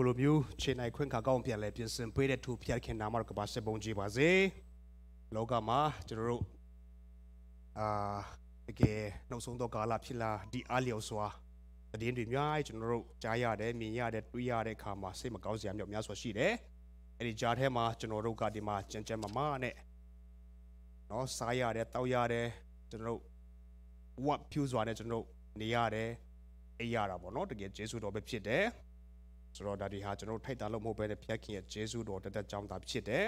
ကိုလိုမျိုးခြေနိုင်ခွင့်ခါကောင်းပြန်လဲပြင်ဆင်ပေးတဲ့သူဖျက်ခင်နာမတော်ကပါစေပုံကြည်ပါစေလောကမှာကျွန်တော်တို့အာတကယ်နောက်ဆုံးတော့ကာလဖြစ်လာဒီအားလျော်စွာတည်င်းတွေများကျွန်တော်တို့ကြားရတယ်မြင်ရတယ်တွေးရတဲ့အခါမှာစိတ်မကောင်းစရာမျိုးများစွာရှိတယ်အဲ့ဒီကြားထဲမှာကျွန်တော်တို့ကဒီမှာကြမ်းကြမ်းမမနဲ့เนาะစားရတယ်တောက်ရတယ်ကျွန်တော်တို့ဝတ်ဖြူစွာနဲ့ကျွန်တော်တို့နေရတယ်အိပ်ရတာပေါ့เนาะတကယ်ကျေးဇူးတော်ပဲဖြစ်တယ်ဆိုတော့ဒါဒီဟာကျွန်တော်ထိုက်တာလို့မဟုတ်ဘဲနဲ့ဖျက်ခင်ရဲ့ဂျေဇုတော်တက်တက်ကြောင်းတာဖြစ်တယ်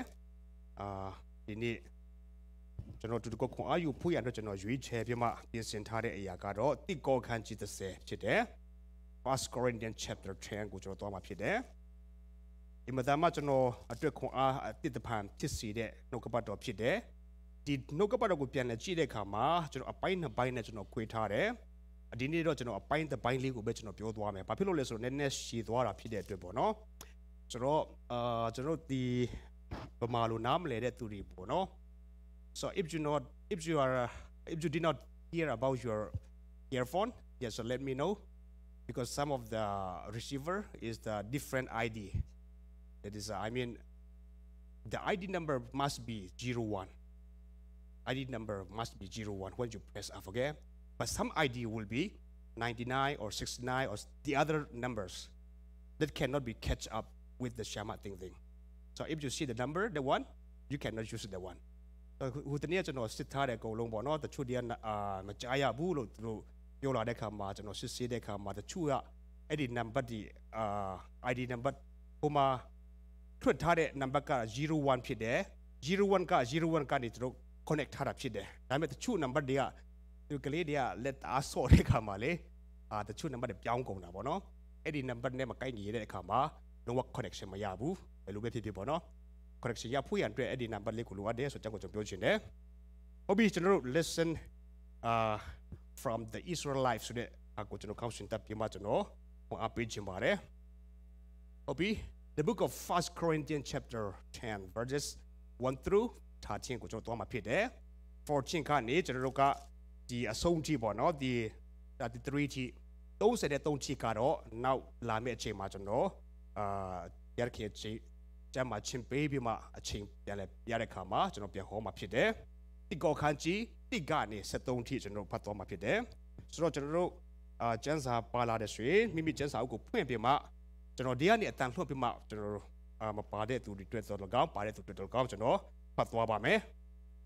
အာဒီနေ့ကျွန်တော်တူတကုတ်ခွန်အာယူဖို့ရတော့ကျွန်တော်ရွေးချယ်ပြမပြင်ဆင်ထားတဲ့အရာကတော့တိကောခန်းကြီး30ဖြစ်တယ် First Corinthian chapter 10ကိုကျွန်တော်သွားမှာဖြစ်တယ်ဒီမှာဒါမှကျွန်တော်အတွက်ခွန်အားအတိတ်တပံဖြစ်စေတဲ့နှုတ်ကပတ်တော်ဖြစ်တယ်ဒီနှုတ်ကပတ်တော်ကိုပြန်လည်ကြည့်တဲ့အခါမှာကျွန်တော်အပိုင်းနှစ်ပိုင်းနဲ့ကျွန်တော်ခွေထားတယ်ဒီနေ့တော့ကျွန်တော်အပိုင်းတစ်ပိုင်းလေးကိုပဲကျွန်တော်ပြောသွားမယ်ဘာဖြစ်လို့လဲဆိုတော့နည်းနည်းရှည်သွားတာဖြစ်တဲ့အတွက်ပေါ့နော်ကျွန်တော်အာကျွန်တော်ဒီဗမာလိုနားမလည်တဲ့သူတွေပေါ့နော် so if you not if you are if you did not hear about your earphone yes so let me know because some of the receiver is the different id that is uh, i mean the id number must be 01 id number must be 01 when you press up okay but some ID will be 99 or 69 or the other numbers that cannot be catch up with the shama thinking. So if you see the number, the one, you cannot use the one. So who the near to know sit tired go long bono, the two dian uh majaya bulu through yola de kama to know sisi de kama the two ya edit number the uh ID number kuma two tired number ka zero one pide zero one ka zero one ka nitro connect harap pide. I mean the two number dia သူကလေးတွေကလက်သားဆော့တဲ့အခါမှာလေအာတချို့နံပါတ်တွေပြောင်းကုန်တာပေါ့နော်အဲ့ဒီနံပါတ်နဲ့မကိုက်ညီတဲ့အခါမှာလုံးဝ connection မရဘူးဘယ်လိုပဲဖြစ်ဖြစ်ပေါ့နော် connection ရဖို့ရန်အတွက်အဲ့ဒီနံပါတ်လေးကိုလိုအပ်တယ်ဆိုတော့ကျွန်တော်ပြောချင်တယ်ဟုတ်ပြီကျွန်တော်တို့ lesson uh from the israelites ဆိုတဲ့အကိုကျွန်တော် count တက်ပြမကျွန်တော်ဝင်အပေးချင်ပါတယ်ဟုတ်ပြီ the book of 1 Corinthians chapter 10 verses 1 through 13ကိုကျွန်တော်သွားမှာဖြစ်တယ်14ကနေကျွန်တော်တို့ကဒီအဆုံးထိပေါ့နော်ဒီ33ထိ33ထိကတော့နောက်လာမယ့်အချိန်မှာကျွန်တော်အာရခင်ချင်းကျမ်းမှာချင်းပေးပြီးမှအချိန်ပြန်လဲရတဲ့ခါမှာကျွန်တော်ပြန်ဟောမှာဖြစ်တယ်တိကောခန်းကြီးတိကနေ73ထိကျွန်တော်ဖတ်တော်မှာဖြစ်တယ်ဆိုတော့ကျွန်တော်တို့အာကျမ်းစာပါလာတဲ့ရွှေမိမိကျမ်းစာအုပ်ကိုဖွင့်ပြီးမှကျွန်တော်ဒီကနေအတန်လွှတ်ပြီးမှကျွန်တော်အာမပါတဲ့သူတွေတွေ့တော့လကောက်ပါတဲ့သူတွေတော့လကောက်ကျွန်တော်ဖတ်သွားပါမယ်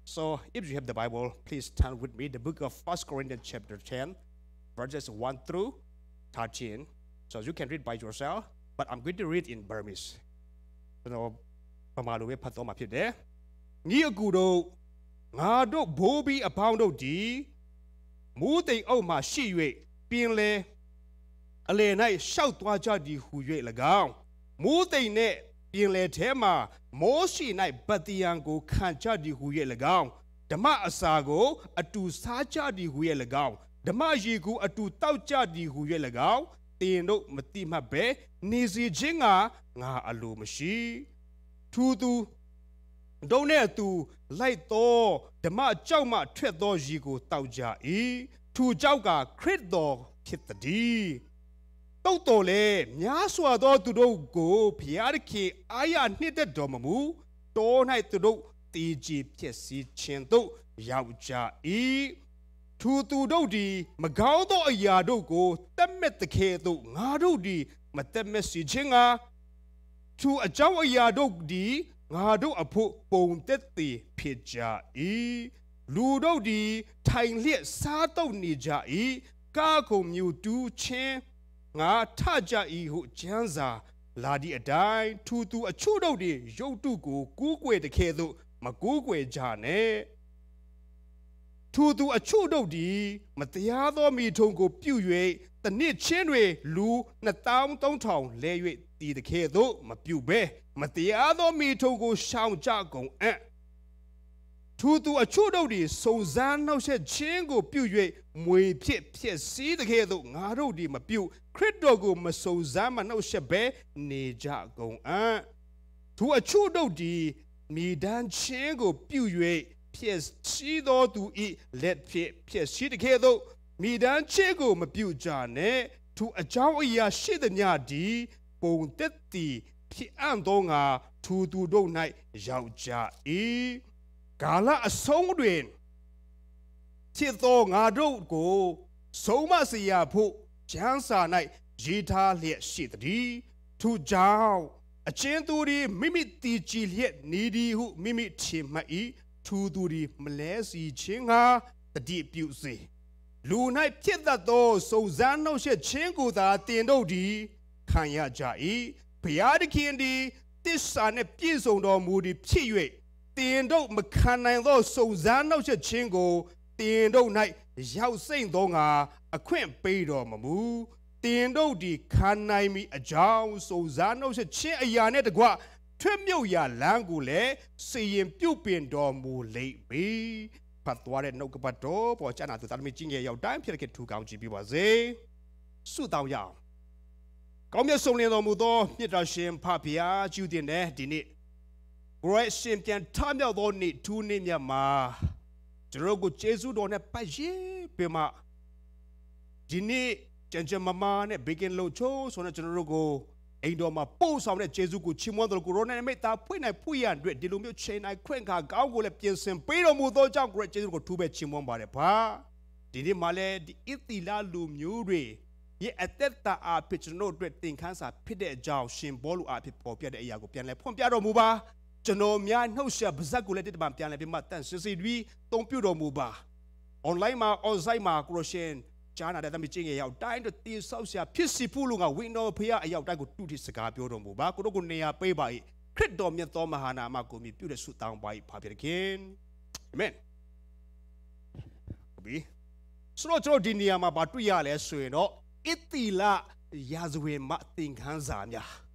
So if you have the Bible, please turn with me the book of 1 Corinthians chapter 10, verses 1 through 13. So you can read by yourself, but I'm going to read in Burmese. So pamalo we phat ma phit de. Ngi aku do nga do bo a paung do di mu tei au ma shi yue pin le a le nai shao twa cha di hu yue la Mu tei ne ပြင်လေထဲမှာမိုးရှိ၌ဗတ္တိယံကိုခံကြသည်ဟု၍၎င်းဓမ္မအစာကိုအတူစားကြသည်ဟု၍၎င်းဓမ္မရေကူအတူတောက်ကြသည်ဟု၍၎င်းတင်တို့မတိမှတ်ပဲနေစီခြင်းကငါအလိုမရှိထူသူဒုံနဲ့သူလိုက်သောဓမ္မကြောက်မှထွက်သောရေကိုတောက်ကြ၏ထူကြောက်ကခရစ်တော်ဖြစ်သည်တုတ်တော်လဲများစွာသော သူတို့ကိုဖျားခင်အာရနှစ်သက်တော်မမူတော၌သူတို့တည်ကြည်ဖြစ်စီခြင်းတို့ရောက်ကြ၏သူသူတို့သည် မကောင်းသောအရာတို့ကိုတတ်မဲ့တခဲတို့ငါတို့သည် မတတ်မဲ့စီခြင်းကသူအကြောင်းအရာတို့သည်ငါတို့အဖို့ပုံသက်သေဖြစ်ကြ၏လူတို့သည် ထိုင်လျက်စားတုပ်နေကြ၏ကာကုန်မြူတူးချင်းငါထကြ၏ဟုကျမ်းစာလာဒီအတိုင်းထူသူအချို့တို့တွေရုတ်တုကိုကူးကွယ်တကယ်သို့မကူးကွယ်ကြနဲ့ထူသူအချို့တို့သည်မတရားသောမိထုံကိုပြု၍တနစ်ချင်းတွေလူ2300လဲ၍တည်တကယ်သို့မပြုဘဲမတရားသောမိထုံကိုရှောင်ကြကုန်အံ့ထိုသူအချို့တို့သည်စုံစမ်းနှောက်ယှက်ခြင်းကိုပြု၍မွေဖြစ်ဖြစ်စည်းတကယ်သို့ငါတို့သည်မပြုခရစ်တော်ကိုမစုံစမ်းမနှောက်ယှက်ဘဲနေကြကုန်အံ့သူအချို့တို့သည်မိဒန်းခြင်းကိုပြု၍ဖြစ်စည်းသောသူ၏လက်ဖြစ် ဖြစ်စည်းတကယ်သို့မိဒန်းခြင်းကိုမပြုကြနှင့်သူအကြောင်းအရာရှိသည်များသည်ပုံသက်သည်ဖြစ်အံ့သောငါသူသူတို့၌ရောက်ကြ၏ကာလအဆုံးတွင်ဖြစ်သောငါတို့ကိုဆုံးမစေရဖို့ကျမ်းစာ၌ရေးထားလျက်ရှိသည်ထို့ကြောင့်အချင်းသူသည်မိမိတည်ကြည်လျက်နေသည်ဟုမိမိထင်မှတ်၏ထိုသူသည်မလဲစီခြင်းငါတတိပြုစေလူ၌ဖြစ်တတ်သောစုံစမ်းနှုတ်ဆက်ခြင်းကိုသာတင်တို့သည်ခံရကြ၏ဘုရားသခင်သည်တစ္ဆာနှင့်ပြည့်စုံတော်မူသည်ဖြစ်၍တင်တို့မခံနိုင်သောစုံစမ်းနှောက်ယှက်ခြင်းကိုတင်တို့၌ရောက်စိမ့်သောငါအခွင့်ပေးတော်မမူတင်တို့ဒီခံနိုင်မိအကြောင်းစုံစမ်းနှောက်ယှက်ခြင်းအရာနဲ့တကွထွတ်မြုပ်ရာလမ်းကိုလည်းစီရင်ပြုတ်ပင်တော်မူလိမ့်မည်ဖတ်သွားတဲ့နှုတ်ကပတ်တော်ပေါ်ကျမ်းစာသူသားသမီးကြီးငယ်ရောက်တိုင်းဖြစ်ခဲ့ထူကောင်းကြည့်ပြပါစေဆုတောင်းရအောင်ကောင်းမြတ်ဆုံးလင်းတော်မူသောမြတ်တော်ရှင်ဖဖျားကျူးတင်တဲ့ဒီနေ့ကိုရဲ့ရှင်ပြန်ထမြောက်သောနေ့ဒူးနေ့မြတ်မှာကျွန်တော်ကိုယေရှုတော်နဲ့ပတ်ရေးပြမဒီနေ့ကြံကြံမမနဲ့ဘေကင်လုံချိုးဆိုတော့ကျွန်တော်တို့ကိုအိမ်တော်မှာပို့ဆောင်တဲ့ယေရှုကိုချီးမွမ်းတော်ကိုရောနဲ့မိသားဖွင့်နိုင်ဖွင့်ရအတွက်ဒီလိုမျိုးချိန်နိုင်ခွင့်ခါကောင်းကိုလည်းပြင်ဆင်ပေးတော်မူသောကြောင့်ကိုရဲ့ယေရှုကိုထူးပဲချီးမွမ်းပါတယ်ဗျာဒီနေ့မှလည်းဒီအသီလလူမျိုးတွေရဲ့အသက်တာအဖြစ်ကျွန်တော်တို့အတွက်သင်ခန်းစာဖြစ်တဲ့အကြောင်းရှင်ဘောလူအဖြစ်ပေါ်ပြတဲ့အရာကိုပြန်လဲဖွင့်ပြတော်မူပါကျွန်တော်များနှုတ်ဆက်ပါဇက်ကိုလည်းတိတိပံပြန်လဲပြီးမှတန်စင်စီပြီးတုံးပြတော်မူပါ online မှာ online မှာ corruption ကြားနာတဲ့သမီးချင်းရဲ့ရောက်တိုင်းတို့တေဆောက်ဆရာဖြစ်စီဖို့လို့ကဝင်းတော်ဖရာအရောက်တိုင်းကိုတုတိစကားပြောတော်မူပါကိုတို့ကိုနေရာပေးပါ၏ခရစ်တော်မြတ်သောမဟာနာမကိုမြည်ပြုတဲ့ဆုတောင်းပါ၏ဖာပြခင်အာမင်ဘီဆိုတော့ကျွန်တော်ဒီနေရာမှာဘာတွေ့ရလဲဆိုရင်တော့အစ်တီလာရာဇဝင်မအသင်ခန်းစာများ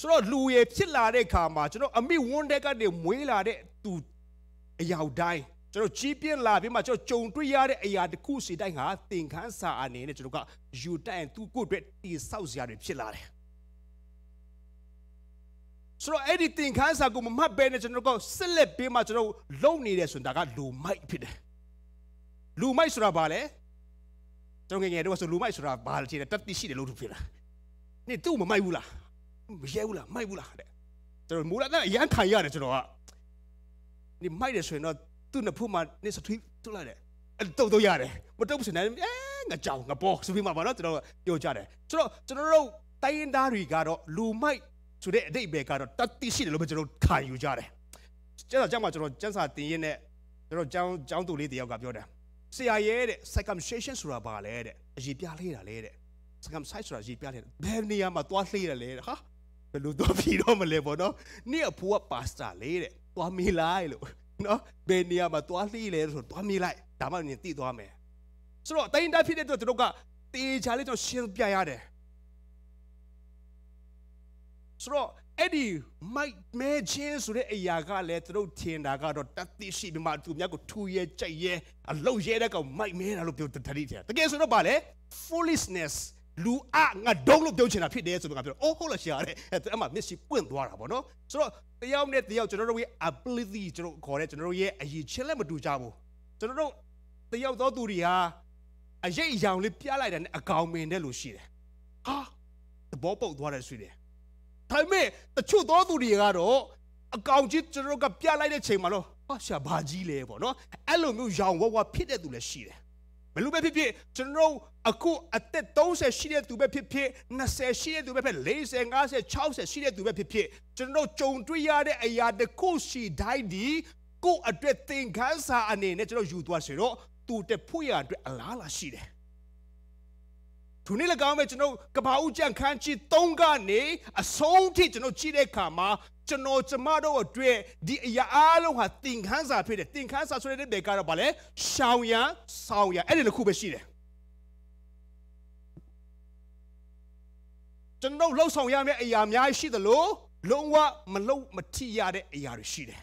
ဆိုတော့လူရဖြစ်လာတဲ့ခါမှာကျွန်တော်အမိဝန်းတဲ့ကနေမွေးလာတဲ့သူအယောက်တိုင်းကျွန်တော်ကြီးပြင်းလာပြီးမှကျွန်တော်ကြုံတွေ့ရတဲ့အရာတစ်ခုစီတိုင်းဟာသင်ခန်းစာအနေနဲ့ကျွန်တော်ကယူတိုင်သူ့ကိုယ်အတွက်တိဆောက်စရာတွေဖြစ်လာတယ်ဆိုတော့အဲ့ဒီသင်ခန်းစာကိုမမှတ်ဘဲနဲ့ကျွန်တော်ကဆက်လက်ပြီးမှကျွန်တော်လုံနေတယ်ဆိုတာကလူမိုက်ဖြစ်တယ်လူမိုက်ဆိုတာဘာလဲကျွန်တော်ငယ်ငယ်တုန်းကဆိုလူမိုက်ဆိုတာဘာလဲတတ်သိရှိတယ်လို့သူဖြစ်လားနေသူ့မမိုက်ဘူးလားမရဲဘူးလားမိုက်ဘူးလားတဲ့ကျွန်တော်မူလာတဲ့အရန်ခံရတယ်ကျွန်တော်ကဒီမိုက်တယ်ဆိုရင်တော့သူ့နှစ်ဖူးမှာနေစထွေးထုတ်လိုက်တယ်အဲ့တုတ်တော့ရတယ်မတုတ်ဘူးစနေအဲငါကြောင်ငါပေါ်ဆိုပြီးမှပါတော့ကျွန်တော်ပြောကြတယ်ဆိုတော့ကျွန်တော်တို့တိုင်းရင်းသားတွေကတော့လူမိုက်ဆိုတဲ့အတိတ်ပဲကတော့တတိရှိတယ်လို့ပဲကျွန်တော်ခံယူကြတယ်ကျွန်တော်ကြောက်မှကျွန်တော်စံစာတင်ရင်းနဲ့ကျွန်တော်ကျောင်းကျောင်းသူလေးတယောက်ကပြောတယ်ဆရာရဲ့တဲ့ circumcision ဆိုတာဘာလဲတဲ့အရေးပြလေးတာလေတဲ့ circumcise ဆိုတာရေးပြလေးဘယ်နေရာမှာသွားလေးရလဲဟာယ်လိုသွားဖြီတော့မလဲပေါ့နော်နင့်အဖိုးကပါစတာလေတဲ့သွားမေးလိုက်လို့နော်ဘယ်နေရာမှာသွားလှိလဲဆိုတော့သွားမေးလိုက်ဒါမှနင်သိသွားမယ်ဆိုတော့တိုင်းတားဖြစ်တဲ့အတွက်တို့ကတေချာလေးတော့ရှင်းပြရတယ်ဆိုတော့အဲ့ဒီ might imagine ဆိုတဲ့အရာကလည်းသူတို့ထင်တာကတော့တတိရှိပြီးမှသူများကိုထူရဲကြိုက်ရဲအလောက်ရဲတဲ့ကောင် might မဲတာလို့ပြောတတိတယ်တကယ်ဆိုတော့ဗာလေ foolishness လူအငါဒုံးလို့ပြောချင်တာဖြစ်တယ်ဆိုတော့ငါပြောအိုးဟုတ်လားရှာတယ်အဲ့မှာမျက်စိပွင့်သွားတာဗောနော်ဆိုတော့တယောက်နဲ့တယောက်ကျွန်တော်တို့ရဲ့ ability ကျွန်တော်ခေါ်တဲ့ကျွန်တော်တို့ရဲ့အရေးချင်းလည်းမတူကြဘူးကျွန်တော်တို့တယောက်သောသူတွေဟာအရေးအယောင်လေးပြလိုက်တာနဲ့အကောင်မင်တဲ့လို့ရှိတယ်ဟာသဘောပေါက်သွားတယ်ရှိတယ်ဒါပေမဲ့တချို့သောသူတွေကတော့အကောင်ကြီးကျွန်တော်တို့ကပြလိုက်တဲ့ချိန်မှာတော့ဟာရှာဘာကြီးလဲဗောနော်အဲ့လိုမျိုးရောင်ဝဝဖြစ်တဲ့သူလည်းရှိတယ်ဘလို့ပဲဖြစ်ဖြစ်ကျွန်တော်အခုအသက်30ရှိတဲ့သူပဲဖြစ်ဖြစ်20ရှိတဲ့သူပဲဖြစ်40 50 60ရှိတဲ့သူပဲဖြစ်ဖြစ်ကျွန်တော်ကြုံတွေ့ရတဲ့အရာတစ်ခုရှိတိုင်းဒီကိုအတွက်သင်ခန်းစာအနေနဲ့ကျွန်တော်ယူသွားစေတော့သူတဖို့ရအတွက်အလားလာရှိတယ်သူနေ့၎င်းပဲကျွန်တော်ကဘာဦးကြံခန်းကြီး၃ကနေအဆုံးထိကျွန်တော်ကြည့်တဲ့အခါမှာကျွန်တော်ကျမတို့အတွက်ဒီအရာအားလုံးဟာသင်ခန်းစာဖြစ်တယ်သင်ခန်းစာဆိုတဲ့နေရာကတော့ဗာလဲရှောင်ရန်ဆောင်ရန်အဲ့ဒီတစ်ခုပဲရှိတယ်ကျွန်တော်လှုပ်ဆောင်ရမယ့်အရာများရှိသလိုလုံးဝမလုံမထီရတဲ့အရာတွေရှိတယ်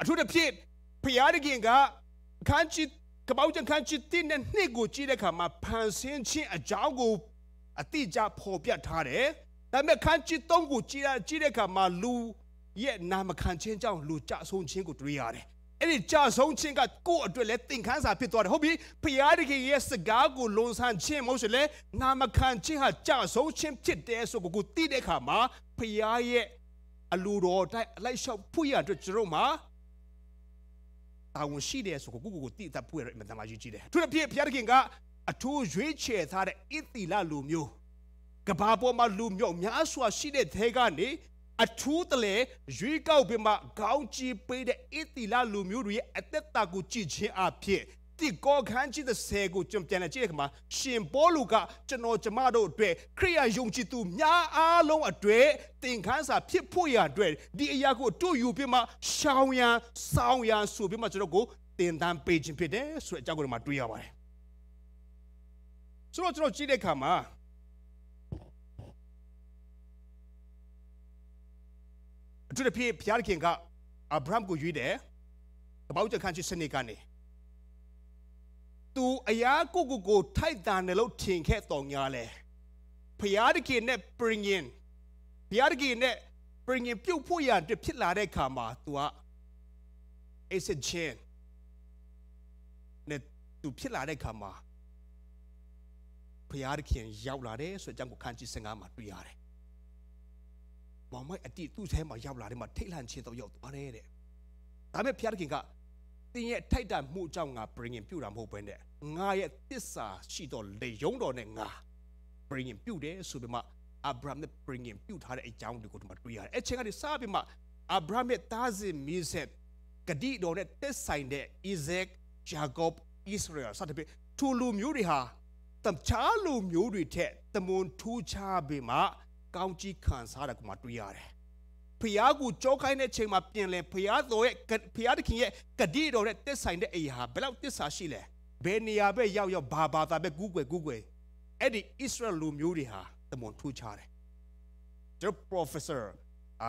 အထူးသဖြင့်ဖျားရခင်ကခန်းချစ်ကပောက်ချန်ခန်းချစ်တင်းနဲ့နှစ်ကိုကြည့်တဲ့အခါမှာဖန်ဆင်းခြင်းအကြောင်းကိုအတိအကျဖော်ပြထားတယ်ဒါပေမဲ့ခန်းချစ်သုံးကိုကြည့်ရကြည့်တဲ့အခါမှာလူရဲ့နာမခံခြင်းကြောင့်လူကြဆုံးခြင်းကိုတွေ့ရတယ်အဲ့ဒီကြဆုံးခြင်းကကိုယ့်အတွက်လဲသင်ခန်းစာဖြစ်သွားတယ်ဟုတ်ပြီဖျားတခင်ရဲ့စကားကိုလွန်ဆန်ခြင်းမဟုတ်ဆိုလဲနာမခံခြင်းဟာကြဆုံးခြင်းဖြစ်တယ်ဆိုကိုကိုသိတဲ့အခါမှာဖျားရဲ့အလိုတော်တိုင်းအလိုက်လျှောက်ဖွင့်ရအတွက်ကျွန်တော်မှာတာဝန်ရှိတယ်ဆိုကိုကိုကိုသိတတ်ဖွင့်ရအမှန်တမ်းကြီးကြီးတယ်သူတို့ဖြစ်ဖျားတခင်ကအထူးရွေးချယ်ထားတဲ့အစ်တီလာလူမျိုးကဘာပေါ်မှာလူမျိုးများစွာရှိတဲ့ထဲကနေအထူးတလေရွေးကောက်ပြီးမှခေါင်းကြီးပေးတဲ့အစ်တီလာလူမျိုးတွေရဲ့အသက်တာကိုကြည့်ခြင်းအဖြစ်တိကောခန်းကြီးတဲ့ဆယ်ကိုကျွန်ပြန်လာကြည့်တဲ့ခါမှာရှင်ပေါလုကကျွန်တော်ကျမတို့အတွက်ခရိယာယုံကြည်သူများအားလုံးအတွက်သင်ခန်းစာဖြစ်ဖို့ရအတွက်ဒီအရာကိုတို့ယူပြီးမှရှောင်ရန်ဆောင်ရန်ဆိုပြီးမှကျွန်တော်ကိုသင်တန်းပေးခြင်းဖြစ်တယ်ဆိုတဲ့အကြောင်းကိုမှတွေးရပါတယ်ဆိုတော့ကျွန်တော်ကြည့်တဲ့ခါမှာအထူးသဖြင့်ဘုရားသခင်ကအာဗြဟံကိုရွေးတယ်တပောက်ကြခန့်ချစ်စနစ်ကနေသူအရာကိုကိုကိုထိုက်တန်တယ်လို့ထင်ခဲ့တော်ညာလဲဘုရားသခင်နဲ့ပြင်ရင်ဘုရားသခင်နဲ့ပြင်ရင်ပြုတ်ဖို့ရတဲ့ဖြစ်လာတဲ့ခါမှာ तू က it's a chain နဲ့ तू ဖြစ်လာတဲ့ခါမှာဘုရားသခင်ရောက်လာတယ်ဆိုတဲ့အကြောင်းကိုခန်းကြီးစင်ကားမှာတွေ့ရတယ်မောင်မိုက်အတိသူ့ထဲမှာရောက်လာတယ်မှာထိတ်လန့်ခြင်းတော့ရောက်သွားတယ်တဲ့ဒါပေမဲ့ဘုရားသခင်ကသင်ရဲ့ထိုက်တန်မှုအကြောင်းငါ bring in ပြုတာမဟုတ်ဘဲနဲ့ငါရဲ့တစ္ဆာရှိတော့လေယုံတော်နဲ့ငါ bring in ပြုတယ်ဆိုပြီးမှအာဗြဟံနဲ့ bring in ပြုထားတဲ့အကြောင်းတွေကိုဒီမှာတွေ့ရတယ်အဲ့ချိန်ကနေစပြီးမှအာဗြဟံရဲ့တားစဉ်မီးဆက်ကတိတော်နဲ့တက်ဆိုင်တဲ့ Isaac Jacob Israel စသဖြင့်ထူလူမျိုးတွေဟာတခြားလူမျိုးတွေထက်တမွန်ထူးခြားပြီးမှကောင်းကြီးခံစားတာကိုမှတွေ့ရတယ်ဖျားကိုကြောခိုင်းတဲ့ချိန်မှာပြင်လဲဖျားတော်ရဲ့ဖျားတခင်ရဲ့ကတိတော်နဲ့တက်ဆိုင်တဲ့အိဟာဘယ်လောက်တစ္ဆာရှိလဲဘယ်နေရာပဲရောက်ရောက်ဘာဘာသာပဲကူးကွယ်ကူးကွယ်အဲ့ဒီဣသရေလလူမျိုးတွေဟာတမွန်ထူးခြားတယ်ကျွန်တော် professor အာ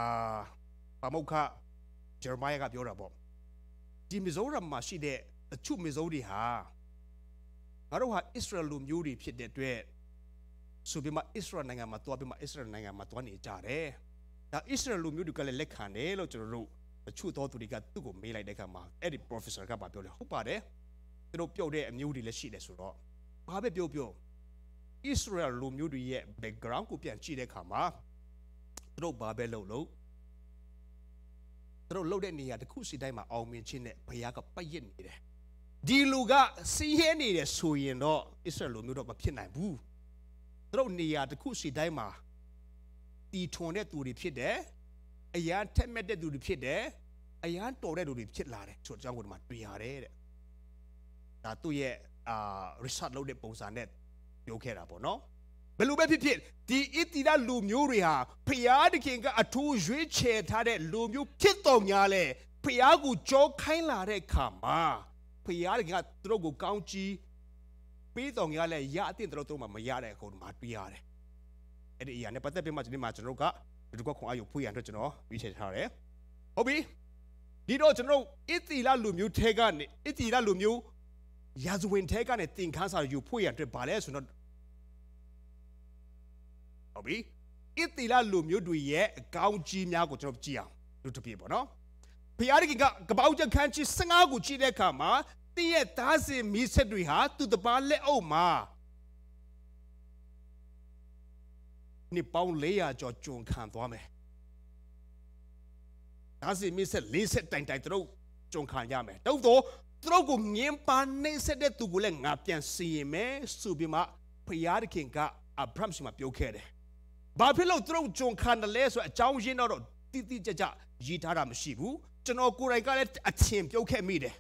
ပမုခဂျေရမိုင်းကပြောတာပေါ့ဒီမီဇိုရမ်မှာရှိတဲ့အချို့မီဇိုတွေဟာငါတို့ဟာဣသရေလလူမျိုးတွေဖြစ်တဲ့အတွက်ဆိုပြီးမှအစ္စရာနိုင်ငံမှာတွားပြီးမှအစ္စရာနိုင်ငံမှာတွားနေကြတယ်။ဒါအစ္စရာလူမျိုးတွေကလည်းလက်ခံတယ်လို့ကျွန်တော်တို့တချို့သောသူတွေကသူ့ကိုမေးလိုက်တဲ့အခါမှာအဲ့ဒီ professor ကပြောတယ်ဟုတ်ပါတယ်။သူတို့ပြုတ်တဲ့အမျိုးတွေလည်းရှိတယ်ဆိုတော့ဘာပဲပြောပြောအစ္စရာလူမျိုးတွေရဲ့ background ကိုပြန်ကြည့်တဲ့အခါမှာသူတို့ဘာပဲလုပ်လို့သူတို့လုပ်တဲ့နေရာတစ်ခုစီတိုင်းမှာအောင်မြင်ခြင်းနဲ့ဘုရားကပတ်ရစ်နေတယ်။ဒီလူကစီးရဲနေတယ်ဆိုရင်တော့အစ္စရာလူမျိုးတော့မဖြစ်နိုင်ဘူး။သူတို့နေရာတစ်ခုစီတိုင်းမှာတီထွန်တဲ့သူတွေဖြစ်တယ်အရန်ထက်မြက်တဲ့သူတွေဖြစ်တယ်အရန်တော်တဲ့သူတွေဖြစ်လာတယ်ဆိုတော့အကြောင်းကိုဒီမှာတွေ့ရတယ်တဲ့ဒါသူ့ရဲ့အာ research လုပ်တဲ့ပုံစံနဲ့ပြောခဲ့တာပေါ့နော်ဘယ်လိုပဲဖြစ်ဖြစ်ဒီအီတီလာလူမျိုးတွေဟာဖျားတခင်ကအထူးရွေးချယ်ထားတဲ့လူမျိုးဖြစ်တော်များလဲဖျားကိုကြောခိုင်းလာတဲ့အခါမှာဖျားတခင်ကသူတို့ကိုကောင်းကြီးပေးတော်ငါလည်းရအသင့်တော်တို့မှမရတဲ့အကုန်မှာတွေးရတယ်။အဲ့ဒီအရာနဲ့ပတ်သက်ပြီးမှဒီနေ့မှာကျွန်တော်ကဒီကောခွန်အားယူဖွေရအတွက်ကျွန်တော်ရွေးချယ်ထားတယ်။ဟုတ်ပြီ။ဒီတော့ကျွန်တော်အစ်တီလာလူမျိုးထဲကနေအစ်တီလာလူမျိုးရာဇဝင်ထဲကနေသင်ခန်းစာယူဖွေရအတွက်ဗာလဲဆိုတော့ဟုတ်ပြီ။အစ်တီလာလူမျိုးတွေရဲ့အကောင်းကြီးများကိုကျွန်တော်ကြည့်အောင်တို့တပြေပေါ့နော်။ဖျားရခင်ကကပောက်ချက်ခန်းချီ15ကိုကြည့်တဲ့အခါမှာသင်ရဲ့သားစဉ်မိဆက်တွေဟာသူတပားလက်အုပ်မှာနှစ်ပေါင်း400ကျော်ကျွန်ခံသွားမယ်သားစဉ်မိဆက်40တိုင်တိုင်သူတို့ကျွန်ခံရမယ်တော့တော့သူတို့ကိုမြင်းပါနှိမ့်ဆက်တဲ့သူကိုလည်းငါပြန်စီရင်မယ်ဆိုပြီးမှဖယားတခင်ကအဗြဟံရှင်မှာပြောခဲ့တယ်ဘာဖြစ်လို့သူတို့ကျွန်ခံတယ်လဲဆိုအကြောင်းရင်းတော့တိတိကျကျရေးထားတာမရှိဘူးကျွန်တော်ကိုယ်တိုင်ကလည်းအချင်းပြုတ်ခဲ့မိတယ်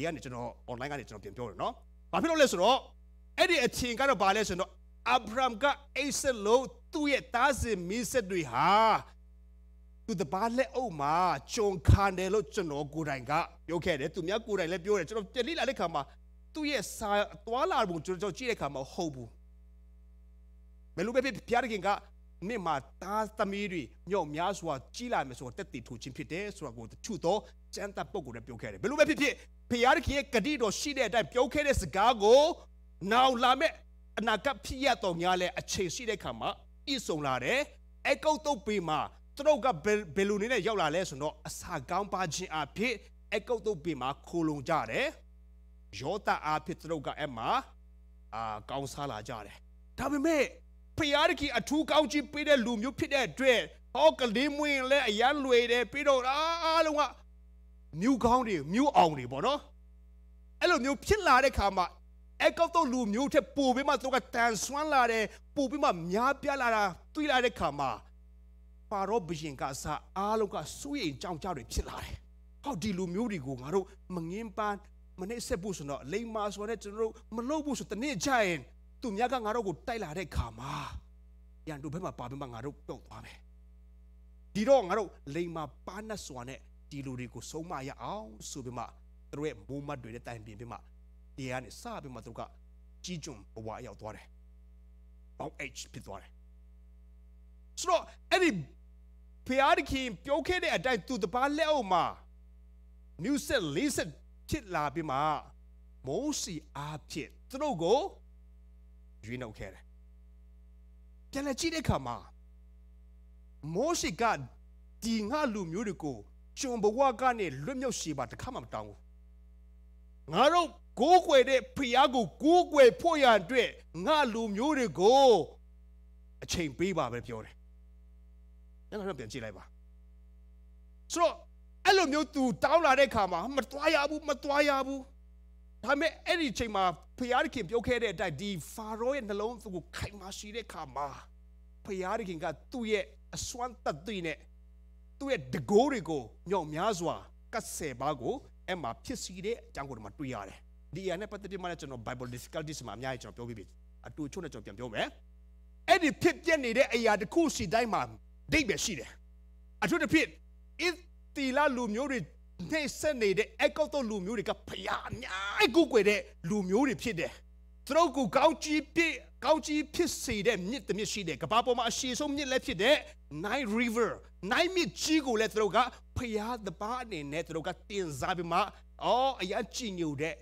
ဒီကနေကျွန်တော် online ကနေကျွန်တော်ပြန်ပြောတယ်နော်ဘာဖြစ်လို့လဲဆိုတော့အဲ့ဒီအချိန်ကတော့ဘာလဲဆိုတော့အာဗြဟံကအိဆက်လို့သူ့ရဲ့သားစဉ်မိဆက်တွေဟာသူတပါလက်အုပ်မှာကြုံခံတယ်လို့ကျွန်တော်ကိုယ်တိုင်ကပြောခဲ့တယ်သူများကိုယ်တိုင်လည်းပြောတယ်ကျွန်တော်ပြန်လေ့လာတဲ့ခါမှာသူ့ရဲ့စာသွာလာပုံကျွန်တော်ကြည့်တဲ့ခါမှာဟုတ်ဘူးဘယ်လိုပဲဖြစ်ဘုရားခင်ကမြင့်မှာသားသမီးတွေညော့များစွာကြီးလာမယ်ဆိုတော့တက်တည်ထူခြင်းဖြစ်တယ်ဆိုတာကိုတချို့သောကျမ်းသပ်ပုဂ္ဂိုလ်တွေပြောခဲ့တယ်ဘယ်လိုပဲဖြစ်ဖြစ်ဖျားခင်ရဲ့ဂတိတော်ရှိတဲ့အတိုင်းပြောခဲ့တဲ့စကားကိုနောက်လာမဲ့အနာဂတ်ဖြစ်ရတော်များလဲအချိန်ရှိတဲ့ခါမှာဤဆုံးလာတယ်အကုတ်တုတ်ပေမှာသူတို့ကဘယ်လိုနည်းနဲ့ရောက်လာလဲဆိုတော့အစာကောင်းပါခြင်းအဖြစ်အကုတ်တုတ်ပေမှာခိုလုံကြတယ်ယောသအဖြစ်သူတို့ကအဲ့မှာအာကောင်းစားလာကြတယ်ဒါပေမဲ့ဖျားတကြီးအထူးကောင်းချီးပေးတဲ့လူမျိုးဖြစ်တဲ့အတွက်ဟောကလေးမွေးရင်လည်းအရန်လွေတယ်ပြီးတော့အားလုံးကမြူကောင်းတွေမြူအောင်တွေပေါ့နော်အဲ့လိုမျိုးဖြစ်လာတဲ့ခါမှာအကောက်တော့လူမျိုးထက်ပိုပြီးမှသူကတန်ဆွမ်းလာတယ်ပိုပြီးမှများပြားလာတာတွေးလာတဲ့ခါမှာပါရောဘရင်ကအစအားလုံးကစိုးရိမ်ကြောင်ကြတွေဖြစ်လာတယ်ဟောဒီလူမျိုးတွေကိုငါတို့မငင်းပန်းမနှိမ့်ဆက်ဖို့ဆိုတော့လိမ္မာဆိုတဲ့ကျွန်တော်တို့မလုပ်ဖို့ဆိုတနေ့ကျရင်သူများကငါတို့ကိုတိုက်လာတဲ့ခါမှာရန်တို့ဘက်မှာပါပြီးမှငါတို့ပြုတ်သွားမယ်ဒီတော့ငါတို့လိမ္မာပါနတ်စွာနဲ့ဒီလူတွေကိုဆုံးမရအောင်ဆိုပြီးမှသူတို့ရဲ့မိုးမတ်တွေနဲ့တိုင်ပင်ပြီးမှတရားနဲ့စပြီးမှသူကကြီးကျွန်းဘဝရောက်သွားတယ်။ Mount H ဖြစ်သွားတယ်။ဆိုတော့အဲ့ဒီဖျားတခင်ပြောခဲ့တဲ့အတိုင်းသူတပားလက်အောက်မှာ New Set 40ဖြစ်လာပြီးမှမိုးစီအားဖြင့်သူတို့ကိုရွေးနှုတ်ခဲ့တယ်။ပြန်လည်ကြည့်တဲ့အခါမှာမိုးစီကဒီငါလူမျိုးတွေကိုကျွန်ဘဝကနေလွတ်မြောက်ရှိပါတခါမှမတောင်းဘူးငါတို့ကိုးကွယ်တဲ့ဖခင်ကိုကိုးကွယ်ဖို့ရန်အတွက်ငါလူမျိုးတွေကိုအချိန်ပေးပါပဲပြောတယ်။ငါတို့ပြန်ကြည့်လိုက်ပါ။ဆိုတော့အဲ့လိုမျိုးသူတောင်းလာတဲ့ခါမှာမသွားရဘူးမသွားရဘူး။ဒါပေမဲ့အဲ့ဒီအချိန်မှာဖခင်ပြောခဲ့တဲ့အတိုင်းဒီဖာရောရဲ့နှလုံးသူကိုခိုင်မာရှိတဲ့ခါမှာဖခင်ကသူ့ရဲ့အစွမ်းတတ်သိနဲ့သူ့ရဲ့တကိုးတွေကိုမြောက်များစွာကတ်ဆယ်ပါးကိုအဲ့မှာဖြစ်စီတဲ့အကြောင်းကိုဒီမှာတွေ့ရတယ်ဒီအရနဲ့ပတ်သက်ပြီးမှလည်းကျွန်တော် Bible difficulties မှာအများကြီးကျွန်တော်ပြောပြပြီအတူချို့နဲ့ကျွန်တော်ပြန်ပြောမယ်အဲ့ဒီဖြစ်ပျက်နေတဲ့အရာတစ်ခုစီတိုင်းမှာဒိဗယ်ရှိတယ်အထူးသဖြင့်အစ်တီလာလူမျိုးတွေနေဆက်နေတဲ့အကောက်တော့လူမျိုးတွေကဖျားအများကြီးကိုွယ်တဲ့လူမျိုးတွေဖြစ်တယ်သူတို့ကိုကောင်းကြီးပြကောင်းကြီးဖြစ်စေတဲ့မြစ်တစ်မြစ်ရှိတယ်ကဘာပေါ်မှာအရှိဆုံးမြစ်လည်းဖြစ်တဲ့ Nile River နိုင်မြစ်ကြီးကိုလည်းသူတို့ကဖျားသပါအနေနဲ့သူတို့ကတင်စားပြီးမှအော်အရန်ကြည်ညိုတဲ့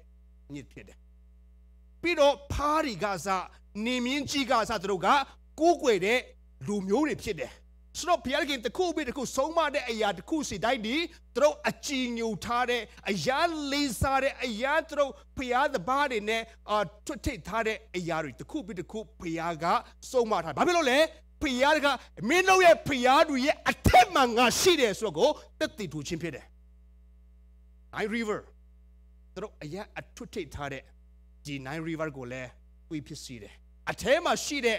မြစ်ဖြစ်တယ်ပြီးတော့ဖားတွေကစနေမြင့်ကြီးကစသူတို့ကကိုးကွယ်တဲ့လူမျိုးတွေဖြစ်တယ်ဆိုတော့ဘုရားခင်တစ်ခုပြီးတစ်ခုဆုံးမတဲ့အရာတစ်ခုစီတိုင်းဒီသူတို့အကြည်ညိုထားတဲ့အရာလေးစားတဲ့အရာသူတို့ဘုရားသဘာတွေနဲ့အာထွတ်ထိပ်ထားတဲ့အရာတွေတစ်ခုပြီးတစ်ခုဘုရားကဆုံးမထားဘာဖြစ်လို့လဲဖီးယားကမင်းတို့ရဲ့ဖီးယားတွေရဲ့အထက်မှာငါရှိတယ်ဆိုတော့တက်တည်ထူခြင်းဖြစ်တယ် Nile River သူတို့အရင်အထွတ်ထိပ်ထားတဲ့ဒီ Nile River ကိုလည်းဝေဖြစ်စီတယ်အထဲမှာရှိတဲ့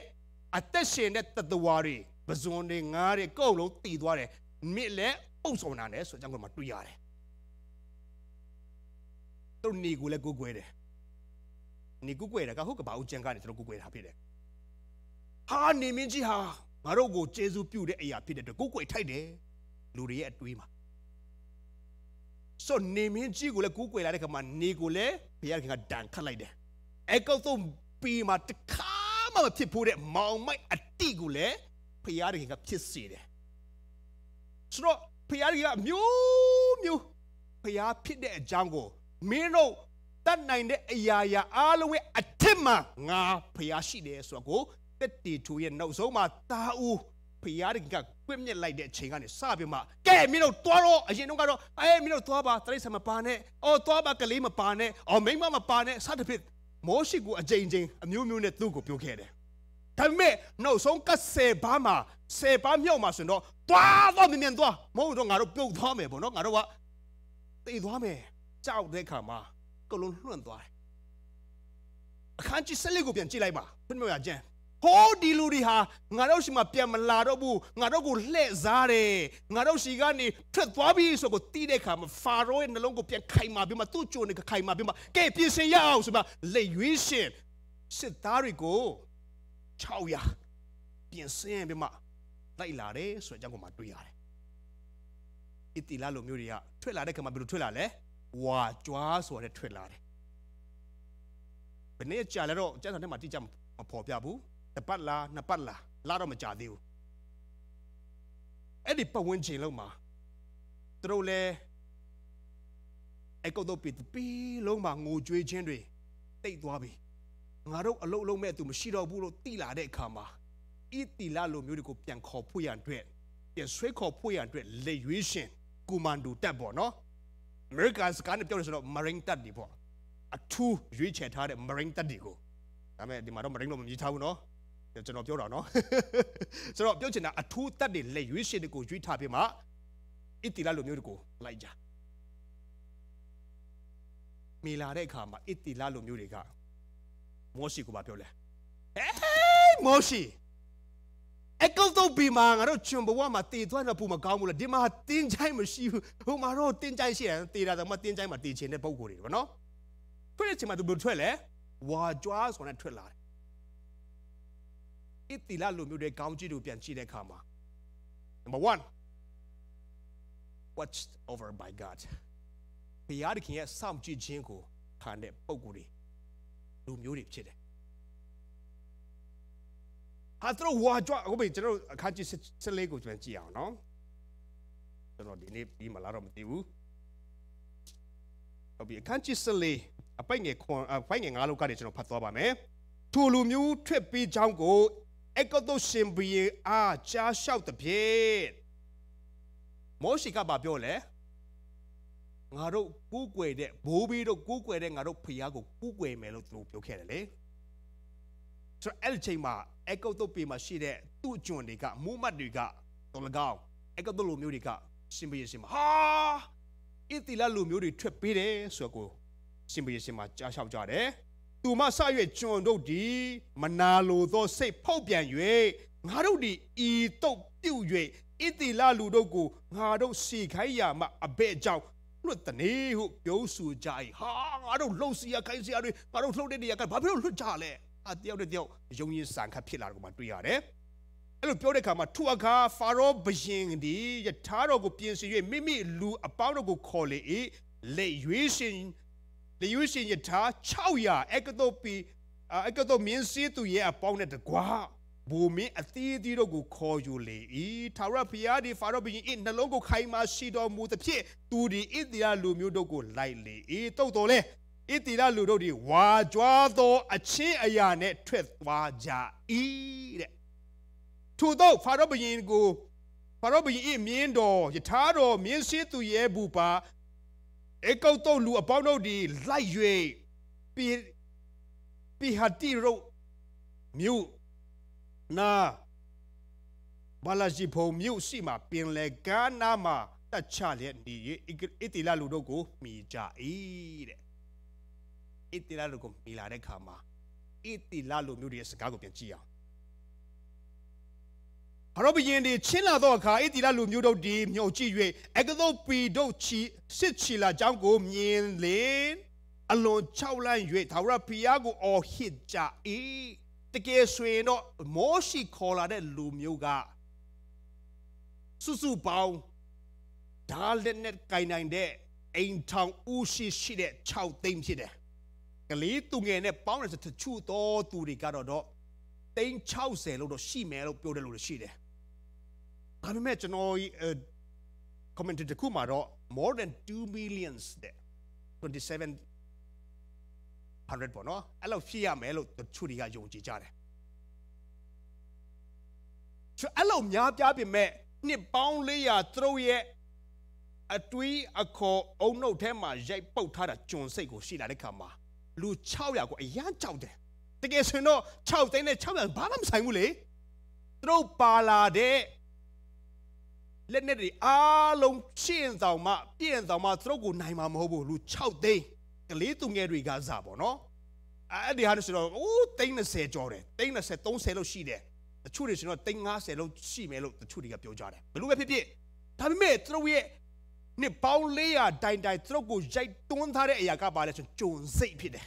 အသက်ရှင်တဲ့တတဝါတွေပဇွန်တွေငါးတွေအကုန်လုံးတည်သွားတယ်မြစ်လည်းအုပ်ဆောင်တာနဲ့ဆိုကြောင့်ကမှတွေ့ရတယ်သူတို့နေကိုလည်းကိုကိုွယ်တယ်နေကိုကိုွယ်တာကဟုတ်ကဘာဦးကျန်ကနေသူတို့ကိုကိုွယ်တာဖြစ်တယ်ဟာနေမင်းကြီးဟာငါတို့ကိုကျေးဇူးပြုတဲ့အရာဖြစ်တဲ့အတွက်ကိုယ်ကိုယ်ထိုက်တယ်လူတွေရဲ့အတွေးမှာဆိုနေမင်းကြီးကိုလည်းကိုယ်ကိုယ်လာတဲ့ခါမှာနေကိုလည်းဘုရားခင်ကဒဏ်ခတ်လိုက်တယ်အဲကောက်ဆုံးပြီးမှတခါမှမဖြစ်ဖို့တဲ့မောင်မိုက်အတိကိုလည်းဘုရားခင်ကဖြစ်စေတယ်ဆိုတော့ဘုရားခင်ကမျိုးမျိုးဘုရားဖြစ်တဲ့အကြောင်းကိုမင်းတို့တတ်နိုင်တဲ့အရာရာအားလုံးရဲ့အထက်မှာငါဘုရားရှိတယ်ဆိုတော့ကိုတက်တီထူရဲ့နောက်ဆုံးမှာတာဦးဖျားရင်ကကွင့်မြက်လိုက်တဲ့အချိန်ကနေစပြီးမှကဲမင်းတို့သွားတော့အရင်တုန်းကတော့အဲမင်းတို့သွားပါတရိတ်ဆမပါနဲ့အော်သွားပါကလေးမပါနဲ့အော်မိမမပါနဲ့စသဖြင့်မောရှိကိုအကြိမ်ကြိမ်အမျိုးမျိုးနဲ့သူ့ကိုပြောခဲ့တယ်ဒါပေမဲ့နောက်ဆုံးကဆယ်ပါးမှာဆယ်ပါးမြောက်မှာဆိုတော့သွားတော့မြင်မြင်သွားမဟုတ်တော့ငါတို့ပြုတ်သွားမယ်ပေါ့နော်ငါတို့ကတိတ်သွားမယ်ကြောက်တဲ့ခါမှာကလုံးလွန့်သွားတယ်အခန်းကြီး၁၄ကိုပြန်ကြည့်လိုက်ပါပြမရကျန်ဟိုးဒီလူတွေဟာငါတို့ရှိမှပြန်မလာတော့ဘူးငါတို့ကိုလှည့်စားတယ်ငါတို့ရှိကနေထွက်သွားပြီဆိုကိုတီးတဲ့ခါမှာဖာရောရဲ့နှလုံးကိုပြန်ခိုင်မာပြီးမှသူ့ကြုံနေခိုင်မာပြီးမှကဲပြင်ဆင်ရအောင်ဆိုမှလက်ရွေးရှင်စစ်သားတွေကို600ပြင်ဆင်ပြီးမှလိုက်လာတယ်ဆိုတဲ့အကြောင်းကိုမှတွေ့ရတယ်။အတီလာလိုမျိုးတွေကထွက်လာတဲ့ခါမှာဘယ်လိုထွက်လာလဲ။ဝါကြွားဆိုတဲ့ထွက်လာတယ်။ဘယ်နဲ့ကြာလဲတော့ကျန်းစာထဲမှာတိကျမဖော်ပြဘူး။တစ်ပတ်လားနှစ်ပတ်လားလာတော့မကြသေးဘူးအဲ့ဒီပတ်ဝန်းကျင်လုံးမှာသူတို့လည်းအကုတ်တော့ပြီပီးလုံးမှာငိုကြွေးခြင်းတွေတိတ်သွားပြီငါတို့အလုပ်လုပ်မဲ့သူမရှိတော့ဘူးလို့တိလာတဲ့အခါမှာဣတိလလိုမျိုးတွေကိုပြန်ခေါ်ဖို့ရန်အတွက်ပြန်ဆွဲခေါ်ဖို့ရန်အတွက်လက်ရွေးရှင်ကူမန်ဒိုတပ်ပေါ့နော်အမေရိကန်စကားနဲ့ပြောလို့ဆိုတော့ marine တပ်တွေပေါ့အထူးရွေးချယ်ထားတဲ့ marine တပ်တွေကိုဒါပေမဲ့ဒီမှာတော့ marine လို့မမြည်ထားဘူးနော်ကျွန်တော်ပြောတာနော်ဆိုတော့ပြောချင်တာအထူးသက်တွေလက်ရွေးရှင်တွေကိုရွေးထားပြီးမှအစ်တီလာလိုမျိုးတွေကိုလိုက်ကြမိလာတဲ့အခါမှာအစ်တီလာလိုမျိုးတွေကမောရှိကိုပြောလဲဟေးမောရှိအကောက်တော့ပြီမှာငါတို့ကျွန်ဘဝမှာတည်သွားတာပူမကောင်းဘူးလားဒီမှာတင်းချိုင်းမရှိဘူးဟိုမှာတော့တင်းချိုင်းရှိတယ်တည်တာတော့မတင်းချိုင်းမှာတည်ချင်တဲ့ပုံကိုယ်တွေပေါ့နော်ထွက်တဲ့ချိန်မှာသူဘယ်ထွက်လဲဝါကြွားဆိုတဲ့ထွက်လာတယ်အစ်တီလာလိုမျိုးတွေခေါင်းကြီးတို့ပြန်ကြည့်တဲ့အခါမှာ number 1 watched over by God ဘုရားသခင်ရဲ့စောင့်ကြည့်ခြင်းကိုခံတဲ့ပုံကိုယ်တွေလူမျိုးတွေဖြစ်တယ်ဟာသူတို့ဝါကြွအခုပဲကျွန်တော်တို့အခန်းကြီး14ကိုကျွန်တော်ကြည့်အောင်နော်ကျွန်တော်ဒီနေ့ပြီးမလားတော့မသိဘူးဟုတ်ပြီအခန်းကြီး14အပိုက်ငယ်ခွန်အပိုက်ငယ်9လောက်ကနေကျွန်တော်ဖတ်သွားပါမယ်ထိုလူမျိုးထွက်ပြီးကြောင်းကိုအကတုရှင်ဘီအားကြားလျှောက်တပြည့်မောရှိကဘာပြောလဲငါတို့ကူးကွယ်တဲ့ဘိုးဘီတို့ကူးကွယ်တဲ့ငါတို့ဖျားကိုကူးကွယ်မယ်လို့သူတို့ပြောခဲ့တယ်လေဆိုတော့အဲ့ဒီချိန်မှာအကုတ်တုတ်ပေမှာရှိတဲ့သူ့အကျွန်တွေကမူမတ်တွေကတော်လကောက်အကုတ်တုတ်လူမျိုးတွေကရှင်ဘီရှင်မှာဟာအစ်တီလာလူမျိုးတွေထွက်ပေးတယ်ဆိုတော့ကိုရှင်ဘီရှင်မှာကြားလျှောက်ကြတယ်သူမဆ၍ကျွန်တို့သည်မနာလိုသောစိတ်ဖောက်ပြန်၍ငါတို့သည်ဤတုတ်ပြုတ်၍ဣတိလလူတို့ကိုငါတို့စီခိုင်းရမှအဘဲ့ကြောင့်လွတ်တနေဟုပြောဆိုကြ၏ဟာငါတို့လှုပ်စီရခိုင်းစီရတွေငါတို့လှုပ်တဲ့နေရာကဘာဖြစ်လို့လွတ်ကြလဲအတယောက်တယောက်ယုံရင်စံခတ်ဖြစ်လာတော့မှတွေ့ရတယ်အဲ့လိုပြောတဲ့အခါမှာထူအခါဖာရောဘရင်ဒီယထာတော်ကိုပြင်ဆင်၍မိမိလူအပေါင်းတို့ကိုခေါ်လေ၏လက်ရွေးရှင်လေယုရှင်ယထာ600အကတုပီအကတုမင်းစည်းသူရဲ့အပေါင်းနဲ့တကွာဘူမင်းအသီးသီးတို့ကိုခေါ်ယူလေ၏ထာဝရဘုရားဒီဖာရောဘုရင်၏နှလုံးကိုခိုင်မာရှိတော်မူသဖြင့်သူဒီဣသရာလူမျိုးတို့ကိုလိုက်လေ၏တုတ်တော်လဲဣသရာလူတို့ဒီဝါကြွားသောအချင်းအရာနဲ့ထွက်သွားကြ၏တဲ့ထို့သောဖာရောဘုရင်ကိုဖာရောဘုရင်၏မြင်းတော်ယထာတော်မြင်းစည်းသူရဲ့ဘူပါအေကောက်တော့လူအပေါင်းတို့ဒီလိုက်၍ပီပီဟာတီရုတ်မြို့နာဘာလာရှိဖုံမြို့ရှိမှာပင်လေကမ်းနာမှာတတ်ချလျက်နေ၏အစ်တီလာလူတို့ကိုမိကြ၏တဲ့အစ်တီလာလူကိုမိလာတဲ့ခါမှာအစ်တီလာလူမျိုးတွေရဲ့စကားကိုပြန်ကြည့်အောင်ဘာရောဘရင်တွေချင်းလာသောအခါအေဒီလာလူမျိုးတို့ဒီမြုပ်ကြည့်၍အကသောပီတို့ချီစစ်ချီလာကြောင်းကိုမြင်လင်အလွန်ခြောက်လန့်၍သာဝရဖီးယားကိုအော်ဟစ်ကြ၏တကယ်ဆိုရင်တော့မောရှိခေါ်လာတဲ့လူမျိုးကစုစုပေါင်းဒါလက်နဲ့ကင်နိုင်တဲ့အိမ်ထောင်ဦးရှိရှိတဲ့6သိန်းဖြစ်တယ်ကလေးသူငယ်နဲ့ပေါင်းတဲ့တချို့သောသူတွေကတော့တော့သိန်း60လို့တော့ရှိမယ်လို့ပြောတယ်လို့ရှိတယ်ဒါပေမဲ့ကျွန်တော် comment တခုမှာတော့ more than 2 millions တဲ့27 100ပေါ့နော်အဲ့လောက်ဖြစ်ရမယ်လို့တချို့တွေကယုံကြည်ကြတယ်ချအဲ့လောက်များပြားပြင်မဲ့နှစ်ပေါင်း400သူတို့ရဲ့အတွေးအခေါ်အုံနှုတ်ထဲမှာရိုက်ပုတ်ထားတာကျွန်စိတ်ကိုရှိလာတဲ့ခါမှာလူ600ကိုအရန်ကြောက်တယ်တကယ်ဆိုရင်တော့6သိန်းနဲ့600ဘာမှမဆိုင်ဘူးလေသူတို့ပါလာတဲ့လက်နဲ့တွေအားလုံးရှင်းဆောင်မှပြင့်ဆောင်မှသူတို့ကိုနိုင်မှာမဟုတ်ဘူးလူ6သိန်းကလေးသူငယ်တွေကစားပေါ့နော်အဲ့ဒီဟာနဲ့ဆိုတော့အိုးသိန်း30ကျော်တယ်သိန်း30 30လောက်ရှိတယ်တချို့တွေဆိုတော့သိန်း90လောက်ရှိမယ်လို့တချို့တွေကပြောကြတယ်ဘလို့ပဲဖြစ်ဖြစ်ဒါပေမဲ့သူတို့ရဲ့နှစ်ပေါင်း400တိုင်တိုင်သူတို့ကိုရိုက်တွန်းထားတဲ့အရာကပါလဲဆိုဂျုံစိတ်ဖြစ်တယ်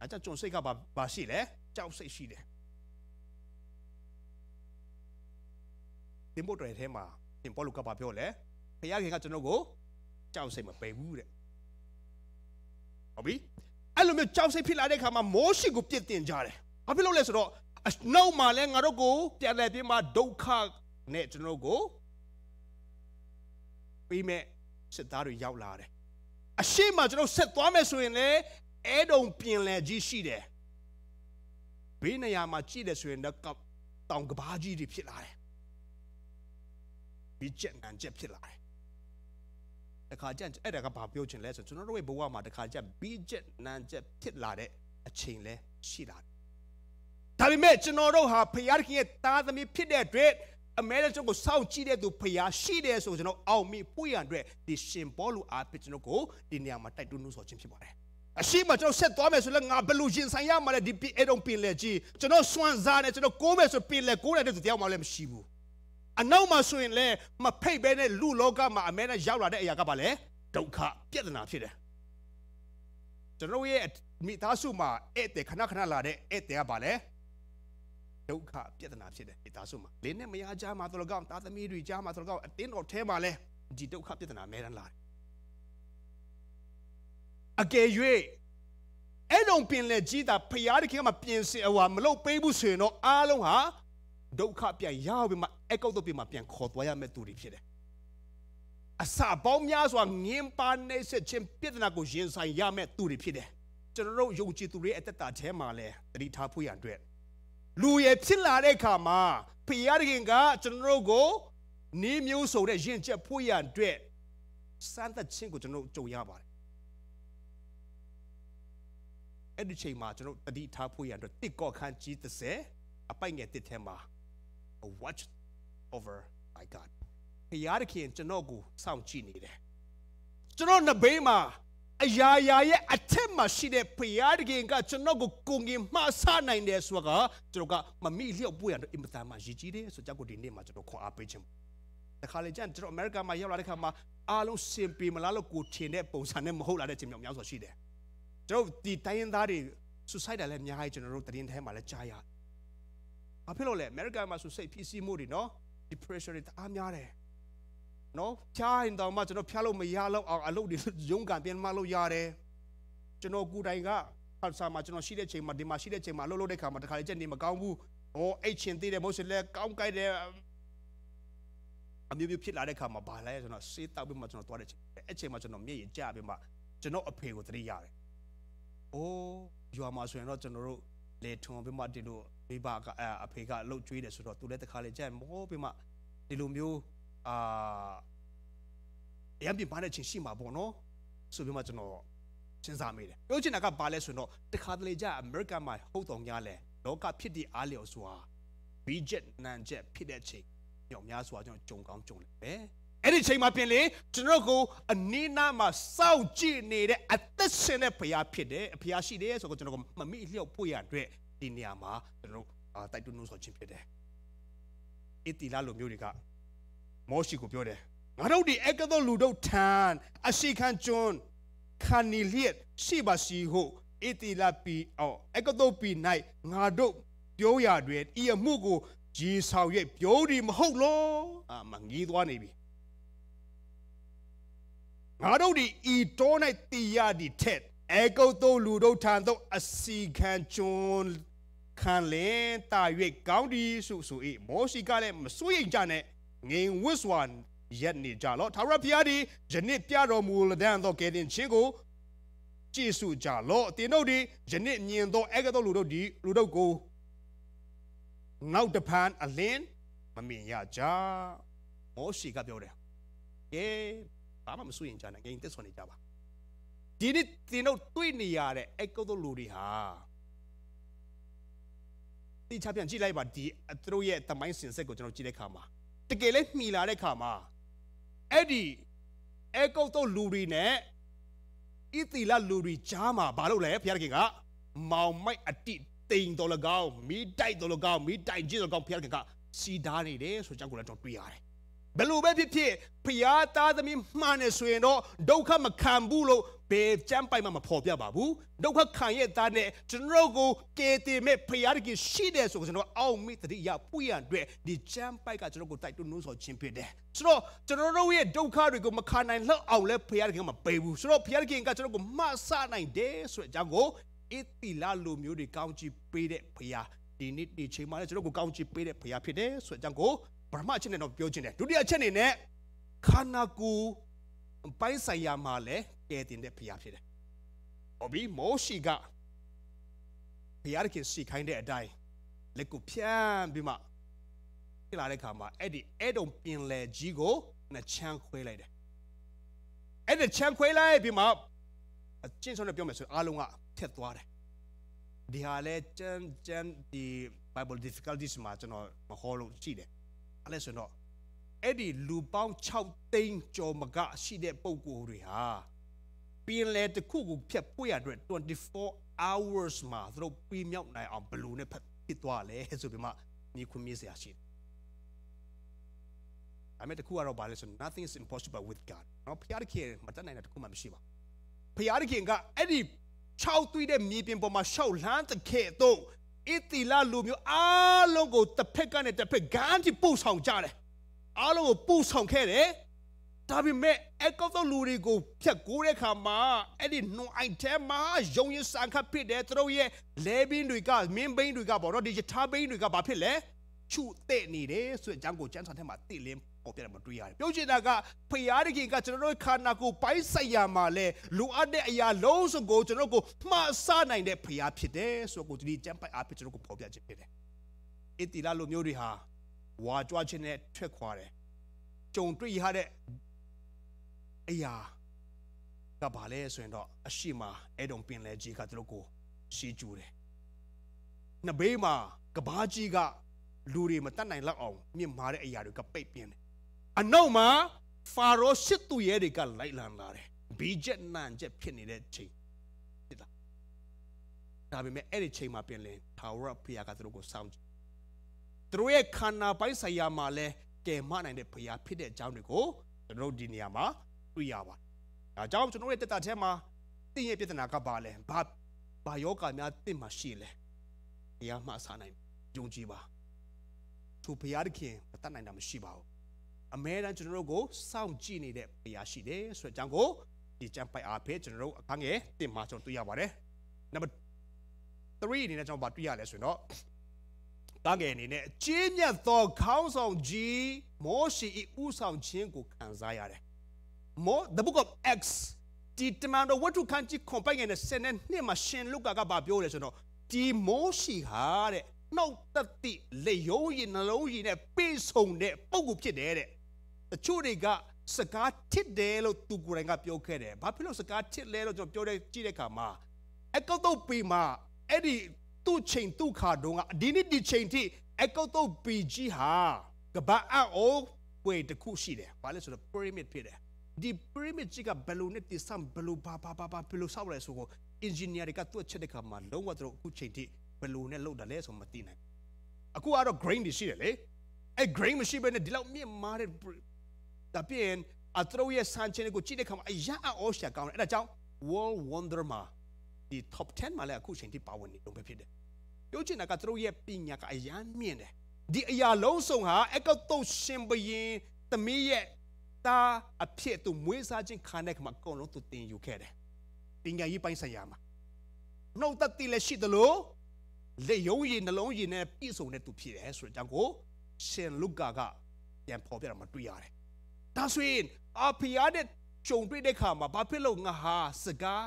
အဲ့ကြောင့်ဂျုံစိတ်ကပါပါရှိလဲကြောက်စိတ်ရှိတယ်တင်ဖို့တော်ထဲမှာတင်ပေါ်လို့ကပါပြောလဲဖခင်ကကျွန်တော်ကိုကြောက်စိတ်မပယ်ဘူးတဲ့ဟုတ်ပြီအဲ့လိုမျိုးကြောက်စိတ်ဖြစ်လာတဲ့အခါမှာမိုးရှိကိုပြစ်တင်ကြတယ်ဘာဖြစ်လို့လဲဆိုတော့နောက်မှလည်းငါတို့ကိုပြန်လည်ပြီးမှဒုက္ခနဲ့ကျွန်တော်ကိုပြီးမဲ့စစ်သားတွေရောက်လာတယ်အရှိမကျွန်တော်ဆက်သွားမယ်ဆိုရင်လည်းအဲတုံပြင်လည်ကြီးရှိတယ်ဘေးနေရာမှာကြည့်တယ်ဆိုရင်တော့တောင်ကဘာကြီးတွေဖြစ်လာတယ်ဒီကြက်ငံကြက်ဖြစ်လာတယ်တခါကြက်အဲ့ဒါကဘာပြောချင်လဲဆိုကျွန်တော်တို့ရဲ့ဘဝမှာတခါကြက်ဘီကြက်နန်ကြက်ဖြစ်လာတဲ့အချိန်လဲရှိလာတယ်ဒါပေမဲ့ကျွန်တော်တို့ဟာဖယားခင်ရဲ့သားသမီးဖြစ်တဲ့အတွက်အမဲတဲ့ကျွန်တော်စောင့်ကြည့်တဲ့သူဖယားရှိတယ်ဆိုကျွန်တော်အောင်မိပွေရန်အတွက်ဒီရှင်ဘောလူအားဖြင့်ကျွန်တော်ကိုဒီနေရာမှာတိုက်တွန်းလို့ဆိုခြင်းဖြစ်ပါတယ်အရှိမကျွန်တော်ဆက်သွားမယ်ဆိုလဲငါဘလူရင်ဆိုင်ရမှာလဲဒီအဲ့တော့ပင်လေကြီးကျွန်တော်စွန့်စားတယ်ကျွန်တော်ကိုးမယ်ဆိုပင်လေကိုးတယ်တဲ့သူတယောက်မှလည်းမရှိဘူးအနောက်မှာဆိုရင်လည်းမဖိတ်ပဲနဲ့လူလောကမှာအမဲနဲ့ရောက်လာတဲ့အရာကပါလေဒုက္ခပြဿနာဖြစ်တယ်ကျွန်တော်ရဲ့မိသားစုမှာဧည့်သည်ခဏခဏလာတဲ့ဧည့်သည်ကပါလေဒုက္ခပြဿနာဖြစ်တယ်မိသားစုမှာလင်းနဲ့မယားကြားမှာတော်တော်ကောင်းသားသမီးတွေကြားမှာတော်တော်ကောင်းအတင်းတော်ထဲမှာလဲဒီဒုက္ခပြဿနာအမဲနဲ့လာတယ်အကယ်၍အဲ့လုံးပင်လက်ကြီးတာဖျားတခင်မှာပြင်စင်အဝါမလုပ်ပေးဘူးဆိုရင်တော့အားလုံးဟာဒုက္ခပြန်ရောက်ပြီးမှအကောက်တော့ပြန်မှပြန်ခေါ်သွားရမယ့်သူတွေဖြစ်တယ်အစာပေါင်းများစွာငင်းပါနေစေခြင်းပြဒနာကိုရင်ဆိုင်ရမယ့်သူတွေဖြစ်တယ်ကျွန်တော်တို့ယုံကြည်သူတွေအသက်တာထဲမှာလဲတတိထားဖို့ရန်အတွက်လူရဖြစ်လာတဲ့အခါမှာဖခင်ကကျွန်တော်တို့ကိုနေမျိုးစုံတဲ့ရင်ကျက်ဖို့ရန်အတွက်စမ်းသပ်ခြင်းကိုကျွန်တော်တို့ကြုံရပါတယ်အဲ့ဒီချိန်မှာကျွန်တော်တတိထားဖို့ရန်အတွက်တစ်ကော့ခန်းကြီး30အပိုက်ငယ်တစ်ထဲမှာ a watch over my God ဖျားသခင်ကျွန်တော်ကိုစောင့်ကြည့်နေတယ်ကျွန်တော်နှစ်ဘေးမှာအရာရာရဲ့အထက်မှာရှိတဲ့ဖျားသခင်ကကျွန်တော်ကိုကိုငင်မှားဆနိုင်တယ်ဆိုတော့ကျွန်တော်ကမမိလျော့ပွေရတော့အင်မတန်မှရည်ကြီးတယ်ဆိုကြောက်ကိုဒီနေ့မှာကျွန်တော်ခွန်အားပေးခြင်းတခါလေကျန်ကျွန်တော်အမေရိကန်မှာရောက်လာတဲ့ခါမှာအားလုံးစင်ပေမလားလို့ကိုထင်တဲ့ပုံစံနဲ့မဟုတ်လာတဲ့ခြင်းမျိုးများစွာရှိတယ်ကျွန်တော်ဒီတိုင်းရင်းသားတွေ suicide လည်းအများကြီးကျွန်တော်တို့တရင်ထဲမှာလည်းကြားရတယ်ဘာဖြစ်လို့လဲ America မှာဆိုစိတ်ဖိစီးမှုတွေနော် depression တွေတအားများတယ်နော်ဖြားရင်တောင်မှကျွန်တော်ဖြားလို့မရတော့အောင်အလုပ်တွေရုံးကန်ပြန်မလုပ်ရတယ်ကျွန်တော်ကိုယ်တိုင်ကဆာဆာမှာကျွန်တော်ရှိတဲ့ချိန်မှာဒီမှာရှိတဲ့ချိန်မှာလှုပ်လှုပ်တဲ့ခါမှာတခါလေကြက်နေမကောင်းဘူးဟောအိတ်ရှင်သေးတယ်မဟုတ်စလဲကောင်းကြိုက်တယ်အမျိုးမျိုးဖြစ်လာတဲ့ခါမှာဘာလဲကျွန်တော်ဆေးတောက်ပြီးမှကျွန်တော်သွားတဲ့ချိန်အဲ့ချိန်မှာကျွန်တော်မျက်ရည်ကျပြီးမှကျွန်တော်အဖေကိုသတိရတယ်။အိုးရွာမှာဆိုရင်တော့ကျွန်တော်တို့လေထုံပြီးမှဒီလိုမိဘကအဖေကအလုပ်ကျွေးတယ်ဆိုတော့သူလည်းတခါလေကြက်မောပြီးမှဒီလိုမျိုးအာအရင်ပြပါတဲ့ချင်းရှိမှာပေါ့နော်ဆိုပြီးမှကျွန်တော်စဉ်းစားမိတယ်ပြောချင်တာကဘာလဲဆိုတော့တခါတလေကြအမေရိကန်မှာဟုတ်တော်များလဲလောကဖြစ်တဲ့အားလျော်စွာဘီဂျက်နန်ဂျက်ဖြစ်တဲ့ချိန်ညောင်များစွာကျွန်တော်ကြုံကောင်းကြုံလဲပဲအဲ့ဒီချိန်မှာပြင်လေကျွန်တော်ကိုအနီးနားမှာစောင့်ကြည့်နေတဲ့အသက်ရှင်တဲ့ဘုရားဖြစ်တယ်ဘုရားရှိတယ်ဆိုတော့ကျွန်တော်ကမမိလျော့ဖို့ရတဲ့ဒီနေရာမှာကျွန်တော်တို့တိုက်တွန်းလို့ဆိုခြင်းဖြစ်တယ်အတီလာလိုမျိုးတွေကမောရှိကိုပြောတယ်ငါတို့ဒီအကသောလူတို့ထန်အရှိခံကျွန်းခါနီလျက်ရှိပါရှိဟုအတီလာပီအော်အကသောပီ၌ငါတို့ပြောရတွင်ဤအမှုကိုရေဆောင်ရဲ့ပြောဒီမဟုတ်လောအာမငီးသွားနေပြီငါတို့ဒီဤတော်၌တီရဒီထက်အကုတ်သောလူတို့ထံသို့အစီခံကျွန်းခံလင်းတာ၍ကောင်းဒီစုဆို၏မောရှိကလည်းမစိုးရိမ်ကြနဲ့ငင်ဝစ်စွာရက်နေကြလော့ထာဝရဘုရားသည်ယနေ့ပြတော်မူလဒန်သောကယ်တင်ခြင်းကိုကြည့်စုကြလော့တင်တို့သည်ယနေ့မြင်သောအဲကသောလူတို့သည်လူတို့ကိုနောက်တဖန်အလင်းမမြင်ရကြမောရှိကပြောတယ်ကဲဘာမှမစိုးရင်ကြနဲ့ငင်သက်စွန်နေကြပါဒီနေ့တင်တို့တွေ့နေရတဲ့အဲကသောလူတွေဟာတိချပြန်ကြည့်လိုက်ပါဒီသူတို့ရဲ့သမိုင်းစင်ဆက်ကိုကျွန်တော်ကြည့်တဲ့အခါမှာတကယ်လဲမှီလာတဲ့အခါမှာအဲ့ဒီအဲကုတ်တို့လူတွေနဲ့ဣတိလလူတွေကြားမှာဘာလို့လဲဘုရားခင်ကမောင်မိုက်အတိတိန်တော်လကောင်းမိတိုက်တော်လကောင်းမိတိုက်ကြီးတော်လကောင်းဘုရားခင်ကစီဓာနေတယ်ဆိုကြောက်ကိုလည်းတော့တွေ့ရတယ်ဘယ်လိုပဲဖြစ်ဖြစ်ဖျားသားသမီးမှန်နေဆိုရင်တော့ဒုက္ခမခံဘူးလို့ဘယ်ကြမ်းပိုက်မှမဖော်ပြပါဘူးဒုက္ခခံရဲ့သားနဲ့ကျွန်တော်ကိုကယ်တင်မဲ့ဖရာတကယ်ရှိတယ်ဆိုကျွန်တော်အောက်မိတတိယပွင့်ရအတွက်ဒီကြမ်းပိုက်ကကျွန်တော်ကိုတိုက်တွန်းလို့ဆိုခြင်းဖြစ်တယ်ဆိုတော့ကျွန်တော်တို့ရဲ့ဒုက္ခတွေကိုမခံနိုင်လောက်အောင်လဲဖရာတကယ်မပေးဘူးဆိုတော့ဖရာတကယ်ကကျွန်တော်ကိုမဆနိုင်တယ်ဆိုတဲ့အကြောင်းကိုအစ်တီလာလိုမျိုးတွေကောင်းချီးပေးတဲ့ဖရာဒီနေ့ဒီချိန်မှာလည်းကျွန်တော်ကိုကောင်းချီးပေးတဲ့ဖရာဖြစ်တယ်ဆိုတဲ့အကြောင်းကိုဗြဟ္မအချက်နဲ့တော့ပြောခြင်းတယ်ဒုတိယအချက်အနေနဲ့ခန္ဓာကိုယ်ပိုင်းဆိုင်ရာမှာလည်းကယ်တင်တဲ့ဘုရားဖြစ်တယ်။ဟောပြီးမောရှိကဘုရားခင်ရှိခိုင်းတဲ့အတိုင်းလက်ကိုဖြန်းပြီးမှဖြစ်လာတဲ့ခါမှာအဲ့ဒီအဲ့တုံပင်လယ်ကြီးကိုနှစ်ချမ်းခွဲလိုက်တယ်။အဲ့ဒီချမ်းခွဲလိုက်ပြီးမှအချင်းဆုံးနဲ့ပြောမယ်ဆိုရင်အားလုံးကဖြတ်သွားတယ်။ဒီဟာလဲကျမ်းကျမ်းဒီ Bible difficulties မှာကျွန်တော်မဟောလို့ရှိတယ်။အဲ့လဲဆိုတော့အဲ့ဒီလူပေါင်း6သိန်းကျော်မကရှိတဲ့ပုံကိုယ်တွေဟာပင်လယ်တစ်ခုကိုဖြတ်ပွေရအတွက်24 hours မှာသူတို့ပြေးမြောက်နိုင်အောင်ဘယ်လိုနဲ့ဖြစ်သွားလဲဆိုပြီးမှမြေခွင့်မြေစရာရှိတယ်။အမေတခုကတော့ဘာလဲဆို nothing is impossible with God ။နော်ဖျားတခင်မတတ်နိုင်တဲ့တခုမှမရှိပါဘူး။ဖျားတခင်ကအဲ့ဒီ6သွေးတဲ့မြေပြင်ပေါ်မှာရှောက်လန်းတဲ့ခဲ့တော့ဣတိလလူမျိုးအားလုံးကိုတစ်ဖက်ကနေတစ်ဖက်ဂန်တီပို့ဆောင်ကြတယ်။အားလုံးကိုပို့ဆောင်ခဲ့တယ်ဒါပေမဲ့အကောက်သောလူတွေကိုဖျက်ကိုးတဲ့ခါမှာအဲ့ဒီနှုံအိုက်ထဲမှာယုံရင်စံခတ်ဖြစ်တယ်သူတို့ရဲ့လဲဘင်းတွေကမင်းဘင်းတွေကပေါ့နော်ဒီယထာဘင်းတွေကဘာဖြစ်လဲချုပ်တဲ့နေတယ်ဆိုတဲ့အကြောင်းကိုကျမ်းစာထဲမှာသိလင်းပေါ်ပြတယ်မတွေ့ရတယ်ပြောချင်တာကဖျားတခင်ကကျွန်တော်တို့ခန္ဓာကိုယ်ပိုင်းဆိုင်ရာမှာလဲလူအပ်တဲ့အရာလုံးစုံကိုကျွန်တော်ကိုမှားဆနိုင်တဲ့ဖျားဖြစ်တယ်ဆိုတော့ဒီကျမ်းပိုက်အားဖြင့်ကျွန်တော်ကိုပေါ်ပြခြင်းဖြစ်တယ်အစ်တီလာလူမျိုးတွေဟာဝါကြွားခြင်းနဲ့ထွက်ခွာတယ်ကြုံတွေ့ရတဲ့အရာကဘာလဲဆိုရင်တော့အရှိမအဲဒုံပင်လေကြီးကသူတို့ကိုရှီကျူတယ်နှစ်ဘေးမှာကဘာကြီးကလူတွေမတတ်နိုင်လောက်အောင်မြင့်မာတဲ့အရာတွေကပိတ်ပင်တယ်အနောက်မှာဖာရောရှစ်သူရဲတွေကလိုက်လံလာတယ်ဘီဂျက်နန်ဂျက်ဖြစ်နေတဲ့ချိန်ဖြစ်လာဒါပေမဲ့အဲ့ဒီချိန်မှာပင်လင်ထာဝရဘုရားကသူတို့ကိုစောင့်ကြည့်သူတို့ရဲ့ခန္ဓာပိုင်းဆိုင်ရာမှာလဲကယ်မနိုင်တဲ့ဘုရားဖြစ်တဲ့အကြောင်းတွေကိုကျွန်တော်တို့ဒီနေရာမှာတွေ့ရပါတယ်။ဒါကြောင့်ကျွန်တော်ရဲ့တက်တာထဲမှာတင့်ရဲ့ပြဿနာကဘာလဲ။ဘာဘာယောဂများတင့်မှာရှိလဲ။ဘုရားမှအစားနိုင်ယုံကြည်ပါ။သူဘုရားတခင်မတတ်နိုင်တာမရှိပါဘူး။အမဲတမ်းကျွန်တော်တို့ကိုစောင့်ကြည့်နေတဲ့ဘုရားရှိတယ်ဆိုတဲ့အကြောင်းကိုဒီကျမ်းပိုက်အားဖြင့်ကျွန်တော်တို့အခန်းငယ်တင့်မှာကျွန်တော်တွေ့ရပါတယ်။နံပါတ်3အနေနဲ့ကျွန်တော်ဗာတွေ့ရလဲဆိုရင်တော့တားငယ်အနေနဲ့အကျဉ်းမြတ်သောခေါင်းဆောင်ကြီးမောရှိ၏ဥဆောင်ခြင်းကိုခံစားရတယ်။ More the book of Acts ဒီတမန်တော်ဝတ္ထုခန်းကြီးခွန်ပိုင်ငယ်နဲ့ဆယ်နဲ့နှစ်မှာရှင်လုကာကဗာပြောတယ်ဆိုတော့ဒီမောရှိဟာတဲ့နှုတ်သက်တိလေယုံရင်နှလုံးရည်နဲ့ပြေဆုံးတဲ့ပုံကိုဖြစ်တယ်တဲ့။တချို့တွေကစကားတစ်တယ်လို့သူကိုယ်တိုင်ကပြောခဲ့တယ်။ဘာဖြစ်လို့စကားတစ်လဲလို့ကျွန်တော်ပြောတဲ့ကြည့်တဲ့အခါမှာအကောက်တော့ပေမှာအဲ့ဒီသူ့ချိန်သူ့ခါတုန်းကဒီနေ့ဒီချိန်ထိအကုတ်တုတ် PG ဟာကဘာအောပွဲတစ်ခုရှိတယ်။ဘာလဲဆိုတော့ pyramid ဖြစ်တယ်။ဒီ pyramid ကြီးကဘယ်လိုနဲ့တည်ဆံဘယ်လိုဘာဘာဘာဘာဘယ်လိုဆောက်လဲဆိုတော့ engineer တွေကသူ့ချက်တဲ့ခါမှာလုံးဝသူတို့အခုချိန်ထိဘယ်လိုနဲ့လုပ်တယ်လဲဆိုမသိနိုင်ဘူး။အခုကတော့ grain တွေရှိတယ်လေ။အဲ grain မရှိဘဲနဲ့ဒီလောက်မြင့်မားတဲ့ဒါပြင်အထရောရဲ့စံချင်းကိုကြည့်တဲ့ခါမှာအရာအောရှာကောင်းတယ်။အဲဒါကြောင့် World Wonder မှာဒီ top 10မှာလည်းအခုချိန်ထိပါဝင်နေတော့ပဲဖြစ်တယ်။ပြောချင်တာကသူတို့ရဲ့ပညာကအယမ်းမြင့်တယ်ဒီအရာလုံးစုံဟာအကောက်တုတ်ရှင်ဘရင်သမီးရဲ့တာအဖြစ်သူမွေးစားခြင်းခံတဲ့ခါမှာအကုန်လုံးသူတင်ယူခဲ့တယ်ပညာရေးပိုင်းဆိုင်ရာမှာနှုတ်သက်တည်လည်းရှိသလိုလက်ရုံးရည်နှလုံးရည်နဲ့ပြည့်စုံတဲ့သူဖြစ်တယ်ဆိုတဲ့အကြောင်းကိုရှင်လုကာကပြန်ဖော်ပြတာမတွေ့ရတယ်ဒါဆိုရင်အဖီယာတဲ့ကြုံတွေ့တဲ့ခါမှာဘာဖြစ်လို့ငါဟာစကား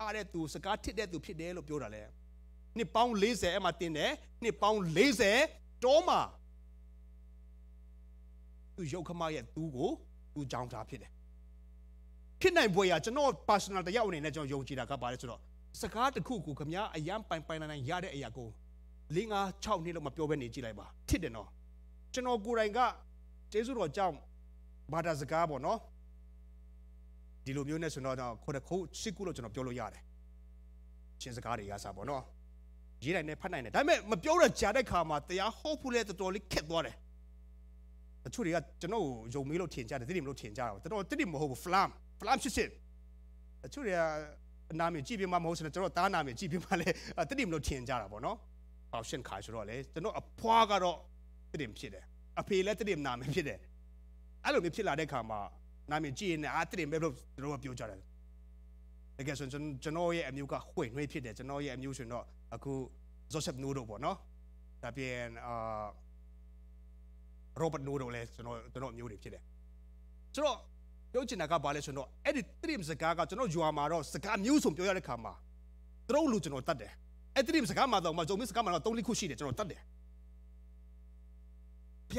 အားတဲ့သူစကားထစ်တဲ့သူဖြစ်တယ်လို့ပြောတာလဲနှစ်ပေါင်း40အဲ့မှာတင်တယ်နှစ်ပေါင်း40တောမှာသူရုပ်ခမရဲ့သူ့ကိုသူကြောင်းထားဖြစ်တယ်ဖြစ်နိုင်ပွဲရကျွန်တော် personal တယောက်အနေနဲ့ကျွန်တော်ယုံကြည်တာကပါတယ်ဆိုတော့စကားတစ်ခုကိုခမရအရန်ပိုင်ပိုင်နိုင်နိုင်ရတဲ့အရာကို၄၅6နှစ်လောက်မပြောဘဲနေကြည့်လိုက်ပါဖြစ်တယ်နော်ကျွန်တော်ကိုယ်တိုင်ကကျေးဇူးတော်ကြောင့်ဘာသာစကားပေါ့နော်ဒီလိုမျိုးနဲ့ဆိုတော့ခေါ်တဲ့ခုတ်ရှိကုလို့ကျွန်တော်ပြောလို့ရတယ်ချင်းစကားတွေကစားပေါ့နော်ရေးနိုင်တယ်ဖတ်နိုင်တယ်ဒါပေမဲ့မပြောတော့ကြားတဲ့ခါမှာတရားဟောဖို့လဲတော်တော်လေးခက်သွားတယ်အချို့တွေကကျွန်တော်ကိုယုံမေးလို့ထင်ကြတယ်တိတိမလို့ထင်ကြတာတော်တော်တိတိမဟုတ်ဘူး flam flam ဖြစ်ဖြစ်အချို့တွေကနာမည်ကြည့်ပြမှမဟုတ်စနဲ့ကျွန်တော်တားနာမည်ကြည့်ပြမှလည်းတိတိမလို့ထင်ကြတာပေါ့နော် option ခါဆိုတော့လေကျွန်တော်အဖွားကတော့တိတိဖြစ်တယ်အဖေလည်းတိတိနာမည်ဖြစ်တယ်အဲ့လိုမျိုးဖြစ်လာတဲ့ခါမှာနာမည်ကြည့်ရင်အာတိတိပဲလို့ကျွန်တော်ကပြောကြတယ်တကယ်ဆိုကျွန်တော်ရဲ့အမျိုးကခွင့်နှွေးဖြစ်တယ်ကျွန်တော်ရဲ့အမျိုးဆိုတော့အခု Joseph Nodo ပေါ့နော်ဒါပြင်အာ Robert Nodo လည်းကျွန်တော်ကျွန်တော်မျိုးတွေဖြစ်တယ်ဆိုတော့ပြောချင်တာကဘာလဲဆိုတော့အဲ့ဒီ trim စကားကကျွန်တော်ယူအမှာတော့စကားမျိုးစုံပြောရတဲ့ခါမှာသူတို့လူကျွန်တော်တတ်တယ်အဲ့ trim စကားမှာတော့မကျွန်တော်စကားမှာတော့၃ခုရှိတယ်ကျွန်တော်တတ်တယ်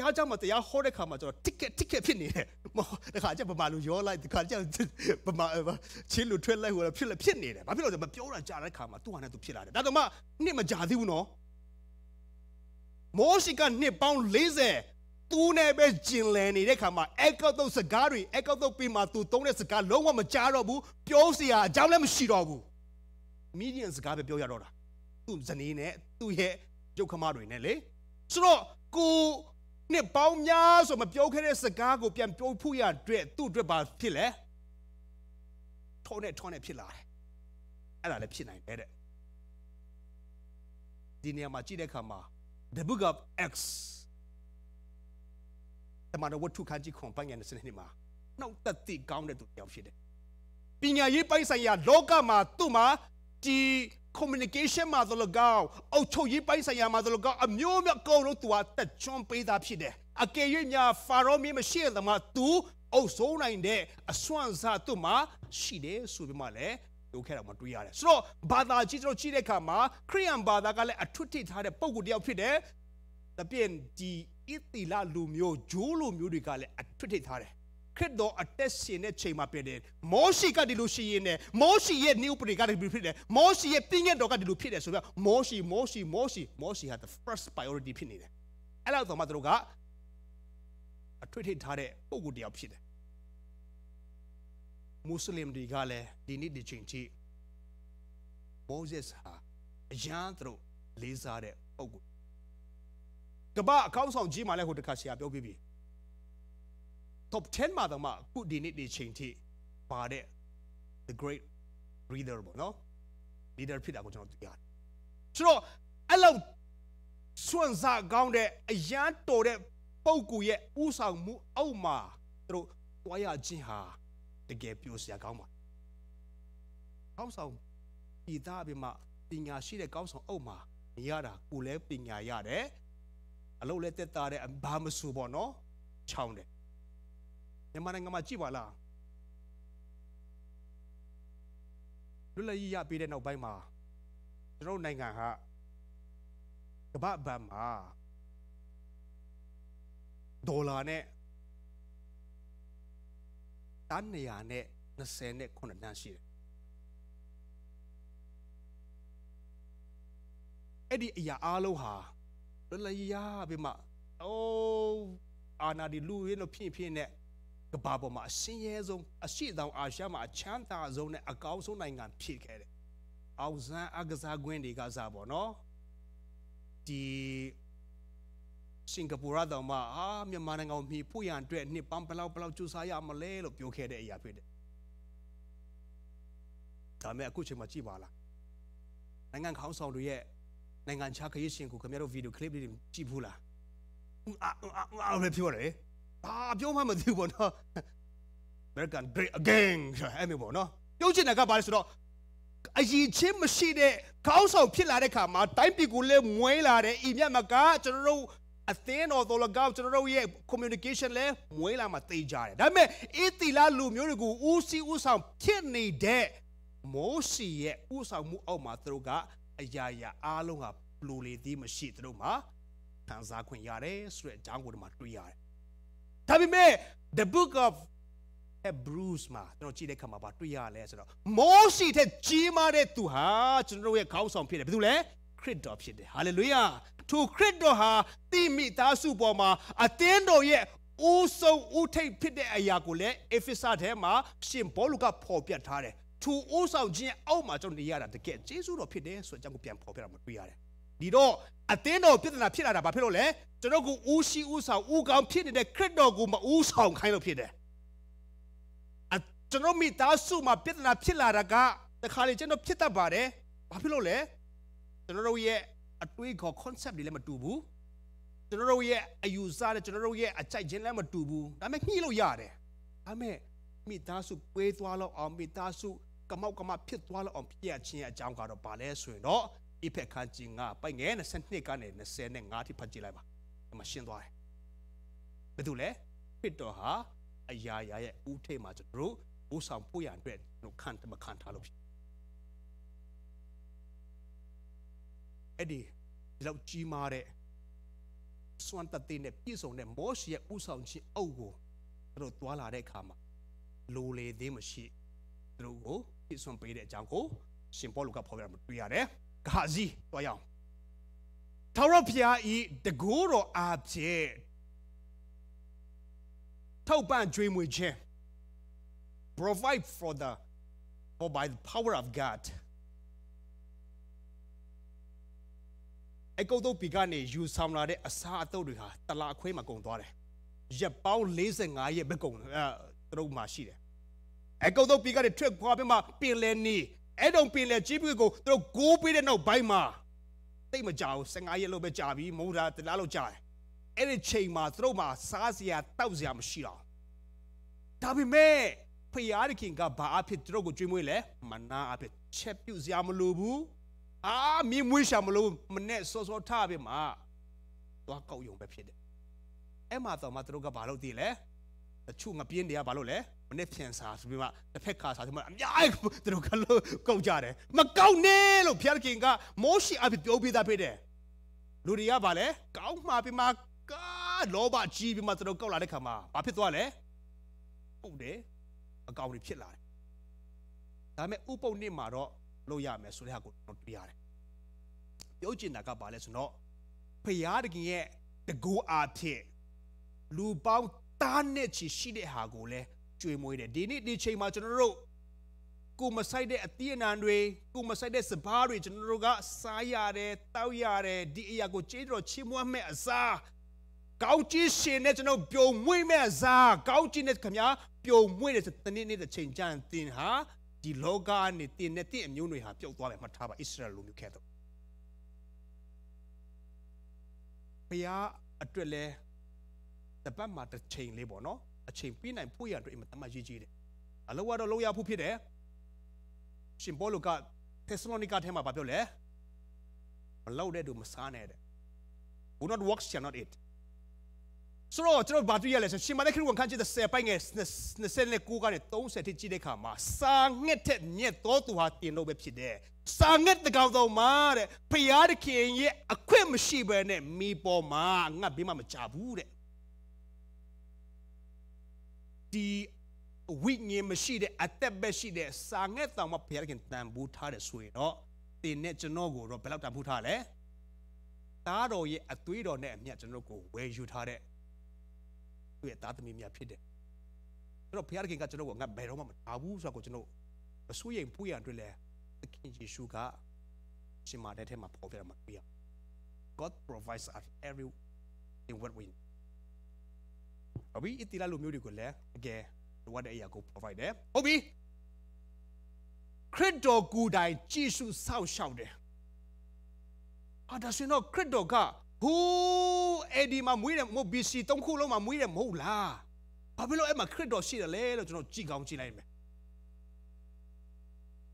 ဘုရားကျောင်းမှာတရားဟောတဲ့ခါမှာကျွန်တော် ticket ticket ဖြစ်နေတယ်မဟုတ်တခါကျဗမာလူရောလိုက်တခါကျဗမာချင်းလူထွက်လိုက်ဟိုဖြစ်လဲဖြစ်နေတယ်ဘာဖြစ်လို့လဲမပြောတာကြားတဲ့ခါမှာသူ့ဟာနဲ့သူဖြစ်လာတယ်ဒါတော့မှနှစ်မကြာသေးဘူးနော်မောရှိကနှစ်ပေါင်း40သူနဲ့ပဲကျင်လည်နေတဲ့ခါမှာအကောက်တော့စကားတွေအကောက်တော့ပြီးမှသူသုံးတဲ့စကားလုံးဝမကြားတော့ဘူးပြောစရာအကြောင်းလည်းမရှိတော့ဘူးမီဒီယံစကားပဲပြောရတော့တာသူ့ဇနီးနဲ့သူ့ရဲ့ကျုပ်ခမတွေနဲ့လေဆိုတော့ကိုနှစ်ပေါင်းများဆိုမပြောခဲ့တဲ့စကားကိုပြန်ပြောဖို့ရအတွက်သူ့အတွက်ပါဖြစ်လဲထောနဲ့ထောနဲ့ဖြစ်လာတယ်အဲ့ဒါလည်းဖြစ်နိုင်တယ်တဲ့ဒီနေရာမှာကြည့်တဲ့အခါမှာ the book of acts တမန်တော်ဝတ္ထုခန်းကြီးခွန်ပိုင်းငယ်စနေနေ့မှာနောက်သက်သိကောင်းတဲ့သူတယောက်ဖြစ်တယ်ပညာရေးပိုင်းဆိုင်ရာလောကမှာသူ့မှာကြည် communication မှာသလိုကောင်းအုပ်ချုပ်ရေးပိုင်းဆိုင်ရာမှာသလိုကောင်းအမျိုးမျိုးအကုန်လုံးသူကတက်ချွန်ပေးတာဖြစ်တယ်အကယ်၍များဖာရောမင်းမရှိတဲ့မှာသူအုပ်စိုးနိုင်တဲ့အစွမ်းစားသူ့မှာရှိတယ်ဆိုပြီးမှလည်းိုခဲ့တာမတွေ့ရတယ်ဆိုတော့ဘာသာကြီးတို့ကြည့်တဲ့အခါမှာခရိယန်ဘာသာကလည်းအထွတ်ထိပ်ထားတဲ့ပုံကိုတယောက်ဖြစ်တယ်။တပြင်းဒီအီတီလာလူမျိုးဂျိုးလူမျိုးတွေကလည်းအထွတ်ထိပ်ထားတယ်ခရစ်တော်အသက်ရှင်တဲ့ချိန်မှာဖြစ်တယ်မောရှိကဒီလိုရှိရင်နဲ့မောရှိရဲ့နေဥပဒေကဒီလိုဖြစ်တယ်မောရှိရဲ့ပြည့်ညက်တော်ကဒီလိုဖြစ်တယ်ဆိုတော့မောရှိမောရှိမောရှိမောရှိဟာ the first priority ဖြစ်နေတယ်အဲ့လောက်တော့မှသူတို့ကအထွေထွေထားတဲ့ပုံကိုတယောက်ဖြစ်တယ်မွတ်စလင်တွေကလည်းဒီနေ့ဒီချိန်ကြီးမောဇက်ဟာအရန်သူတို့လေးစားတဲ့ပုံကိုကပအကောင်းဆောင်ကြီးမှလည်းဟိုတခါဆရာပြောပြပြီး top 10မှာတော့မှအခုဒီနေ့ဒီချိန်ထိပါတဲ့ the great reader ပေါ့နော် leader ဖြစ်တာကိုကျွန်တော်သိရတယ်ဆိုတော့အဲ့လောက်စွန့်စားကောင်းတဲ့အရန်တော်တဲ့ပုံကူရဲ့ဥဆောင်မှုအောက်မှာသူတို့တွားရခြင်းဟာတကယ်ပြိုစရာကောင်းပါကောင်းဆောင်ဤသားပြမပညာရှိတဲ့ကောင်းဆောင်အုပ်မှာမရတာကိုလည်းပညာရတယ်အလုပ်လည်းတက်တာတဲ့ဘာမဆူပေါ့နော်ချောင်းတယ်မြန်မာနိုင်ငံမှာကြည့်ပါလားလွတ်လပ်ရေးရပြီးတဲ့နောက်ပိုင်းမှာကျွန်တော်နိုင်ငံဟာကမ္ဘာ့ဘဏ်မှာဒေါ်လာနဲ့တန်းနေရနဲ့20နဲ့9တန်းရှိတယ်အဲ့ဒီအရာအားလုံးဟာလွတ်လပ်ရပြီးမှအိုးအာနာဒီလူရင်းတို့ဖြင့်ဖြင့်နဲ့ကဘာပေါ်မှာအစင်းရဲဆုံးအရှိတောင်အာရှမှာအချမ်းသာဆုံးနဲ့အကောင်းဆုံးနိုင်ငံဖြစ်ခဲ့တယ်။အောင်စံအကစားကွင်းတွေကစားပေါ့နော်။ဒီစင်ကာပူရတောင်မှာအာမြန်မာနိုင်ငံကိုမြေဖို့ရန်အတွက်နှစ်ပန်းဘလောက်ဘလောက်ကြိုးစားရမလဲလို့ပြောခဲ့တဲ့အရာဖြစ်တယ်။ဒါမဲ့အခုချိန်မှာကြည့်ပါလား။နိုင်ငံခေါင်းဆောင်တွေရဲ့နိုင်ငံခြားခရီးရှင်ကိုခင်ဗျားတို့ဗီဒီယိုကလစ်တွေကြည့်ဘူးလား။အာအာအာလည်းပြောတယ်။ဘာပြောမှမသိဘူးပေါ့နော် American great again အဲ့မျိုးပေါ့နော်ပြောချင်တာကဘာလဲဆိုတော့အရင်ချင်းမရှိတဲ့ခေါင်းဆောင်ဖြစ်လာတဲ့ခါမှာတိုင်းပြည်ကိုလည်းမွေးလာတယ်ဤမြတ်မကကျွန်တော်တို့အသင်းတော်တော်လကောက်ကျွန်တော်တို့ရဲ့ communication လဲမွေးလာမှသိကြတယ်ဒါပေမဲ့အီတီလာလူမျိုးတွေကိုဦးစီးဦးဆောင်ဖြစ်နေတဲ့မိုးစီရဲ့ဦးဆောင်မှု အောက်မှာသူတို့ကအရာရာအားလုံးကပလိုလေသေးမရှိသူတို့မှာခံစားခွင့်ရတယ်ဆိုတဲ့အကြောင်းကိုဒီမှာတွေ့ရတယ်ဒါပေမဲ့ the book of Hebrews မှာကျွန်တော်ကြည့်တဲ့ခါမှာပါတွေ့ရလဲဆိုတော့မောရှိတဲ့ကြီးမားတဲ့သူဟာကျွန်တော်ရဲ့ခေါင်းဆောင်ဖြစ်တယ်ဘယ်သူလဲခရစ်တော်ဖြစ်တယ်ဟာလေလုယာထိုခရစ်တော်ဟာတိမိသားစုပေါ်မှာအသင်းတော်ရဲ့ဦးဆုံးဦးထိပ်ဖြစ်တဲ့အရာကိုလည်းအေဖစ်စာထဲမှာ ရှင်ဘောလုကဖော်ပြထားတယ်။သူဦးဆောင်ခြင်းအောက်မှာကျွန်တော်နေရတာတကယ်ကျေးဇူးတော်ဖြစ်တယ်ဆိုတဲ့အကြောင်းကိုပြန်ဖော်ပြတာမှတွေ့ရတယ်။ဒီတော့အသင်းတော်ပြဿနာဖြစ်လာတာဘာဖြစ်လို့လဲကျွန်တော်ကဦးရှိဦးဆောင်ဦးကောင်းဖြစ်နေတဲ့ခရစ်တော်ကိုမဦးဆောင်ခိုင်းလို့ဖြစ်တယ်အကျွန်တော်မိသားစုမှာပြဿနာဖြစ်လာတာကတခါလေကျွန်တော်ဖြစ်တတ်ပါတယ်ဘာဖြစ်လို့လဲကျွန်တော်တို့ရဲ့အတွေးခေါ် concept တွေလည်းမတူဘူးကျွန်တော်တို့ရဲ့အယူဆတွေကျွန်တော်တို့ရဲ့အကြိုက်ခြင်းလည်းမတူဘူးဒါပေမဲ့ညှိလို့ရတယ်ဒါပေမဲ့မိသားစုပွေးသွားလို့အောင်မိသားစုကမောက်ကမဖြစ်သွားလို့အောင်ဖြစ်ရခြင်းအကြောင်းကတော့ဘာလဲဆိုရင်တော့အဖက်ခန်းကြီးငါပိုင်ငယ်22ကနေ25ထိဖတ်ကြည့်လိုက်ပါအမရှင်းသွားတယ်ဘယ်သူလဲခရစ်တော်ဟာအရာရာရဲ့ဥထိပ်မှာကျွန်တော်တို့ဥဆောင်ဖို့ရအတွက်ကျွန်တော်ခံတမခံထားလို့ဖြစ်အဲ့ဒီလောက်ကြီးမားတဲ့စွမ်းတသိနဲ့ပြည့်စုံတဲ့မောရှိရဲ့ဥဆောင်ခြင်းအုပ်ကိုသူတို့သွာလာတဲ့အခါမှာလိုလေသေးမရှိသူတို့ကိုပြည့်စုံပေးတဲ့အကြောင်းကိုရှင်ပေါလုကဖော်ပြမှာတွေ့ရတယ်ခါဇီတော်ရအောင်ထာဝရဘုရားဤတကိုးတော်အားဖြင့်ထောက်ပံ့ကြွေးမွေခြင်း provide for the or by the power of God အကုတ်တုတ်ပီကနေယူဆောင်လာတဲ့အစာအသုတ်တွေဟာတလာခွေးမှာကုန်သွားတယ်ရက်ပေါင်း45ရက်ပဲကုန်သူတို့မှာရှိတယ်အကုတ်တုတ်ပီကနေထွက်ခွာပြီးမှပင်လယ်နီးအဲ့တုံပင်လေကြီးပွေကိုသူတို့ကိုးပေးတဲ့နောက်ပိုင်းမှာတိတ်မကြဘူး15ရက်လောက်ပဲကြာပြီမဟုတ်တာတလားလောက်ကြာတယ်အဲ့ဒီချိန်မှာသူတို့မှာစားစရာတောက်စရာမရှိတော့ဒါပေမဲ့ဖယားခင်ကဘာအဖြစ်သူတို့ကိုကြွေးမွေးလဲမနာအဖြစ်ချက်ပြုတ်စရာမလိုဘူးအာမြင်းမွေးရှာမလို့မနဲ့စောစောထားပြီမှာသွားကောက်ယုံပဲဖြစ်တယ်အဲ့မှာတော့မှသူတို့ကဘာလုပ်သေးလဲတချို့ငပြင်းတွေကဘာလုပ်လဲမနေ့ဖြန်စာဆိုပြီးမှတစ်ဖက်ခါစာဒီမှာအများကြီးသူတို့ကလို့ကောက်ကြတယ်မကောက်နဲ့လို့ဘုရားခင်ကမောရှိအပြပြောပြတာဖြစ်တယ်လူတွေကဗာလဲကောက်မှာပြီးမှကာလောဘကြီးပြီးမှသူတို့ကောက်လာတဲ့ခါမှာဘာဖြစ်သွားလဲပုတ်တယ်အကောင်တွေဖြစ်လာတယ်ဒါပေမဲ့ဥပုပ်နှစ်မှာတော့လို့ရမယ်ဆိုတဲ့ဟာကိုတော့တွေ့ရတယ်ပြောချင်တာကဗာလဲဆိုတော့ဖရာတခင်ရဲ့တကူအားဖြင့်လူပေါင်းတားနဲ့ချီရှိတဲ့ဟာကိုလည်းကျွေးမွေးတယ်ဒီနေ့ဒီချိန်မှာကျွန်တော်တို့ကိုမဆိုင်တဲ့အသီးအနှံတွေကိုမဆိုင်တဲ့စပားတွေကျွန်တော်တို့ကစားရတယ်တောက်ရတယ်ဒီအရာကိုကျေးတော်ချီးမွမ်းမဲ့အစားကောင်းကြီးရှင်နဲ့ကျွန်တော်ပျော်မွေ့မဲ့အစားကောင်းကြီးနဲ့ခင်ဗျာပျော်မွေ့တဲ့တနေ့နေ့တစ်ချိန်ကျရင်တင်ဟာဒီလောကနဲ့တင်နဲ့တင့်အမျိုးတွေဟာပျောက်သွားမယ်မှတ်ထားပါအစ္စရာလူမျိုးခဲ့တော့ဘုရားအတွက်လဲတပတ်မှာတစ်ချိန်လေးပေါ့နော်အချိန်ပေးနိုင်ဖို့ရအတွက်အင်မတန်မှရည်ကြီးတယ်အလောကတော့လောက်ရဖို့ဖြစ်တယ်ရှင်ဘောလုကသက်ဆလောနီကထဲမှာဗာပြောလဲမလောက်တဲ့သူမစားနဲ့တဲ့ will not work shall not eat ဆိုတော့ကျွန်တော်ဗာတွေ့ရလဲဆိုရှင်မသက်ခရစ်ဝင်ခန့်ချစ်တဲ့ဆယ်ပိုင်းငယ်29ကနေ30ထိကြည့်တဲ့အခါမှာစာငှက်တဲ့မြက်တော်သူဟာတင်လို့ပဲဖြစ်တယ်စာငှက်တကောင်တော်မှာတဲ့ဖျားတခင်ရဲ့အခွင့်မရှိဘဲနဲ့မိပေါ်မှာငါဘေးမှာမကြဘူးတဲ့ဒီဝိညာဉ်မရှိတဲ့အသက်ပဲရှိတဲ့စာငက်တောင်မှဘုရားသခင်တန်ဖိုးထားတယ်ဆိုရင်တော့တင်နဲ့ကျွန်တော်ကိုတော့ဘယ်လောက်တန်ဖိုးထားလဲသားတော်ရဲ့အသွေးတော်နဲ့အမျှကျွန်တော်ကိုဝယ်ယူထားတဲ့သူ့ရဲ့သားသမီးများဖြစ်တယ်။အဲ့တော့ဘုရားသခင်ကကျွန်တော်ကိုငါဘယ်တော့မှမထားဘူးဆိုတော့ကျွန်တော်မစိုးရိမ်ဖွေးရအတွက်လဲသခင်ယေရှုကရှင်မာတဲ့ထဲမှာပေါ်ပြရမှာတွေ့ရ God provides us every in what we need. ဟုတ်ပြီအစ်တီလာလိုမျိုးတွေကိုလည်းအကယ်လိုအပ်တဲ့အရာကို provide တယ်ဟုတ်ပြီခရစ်တော်ကိုယ်တိုင်ကြည်စုဆောက်ရှောက်တယ်ဟာဒါဆိုတော့ခရစ်တော်ကဟူအဲ့ဒီမှာမွေးတယ်မဟုတ် BC သုံးခုလုံးမှာမွေးတယ်မဟုတ်လားဘာဖြစ်လို့အဲ့မှာခရစ်တော်ရှိတယ်လဲလို့ကျွန်တော်ကြည်ကောင်းကြည့်လိုက်မယ်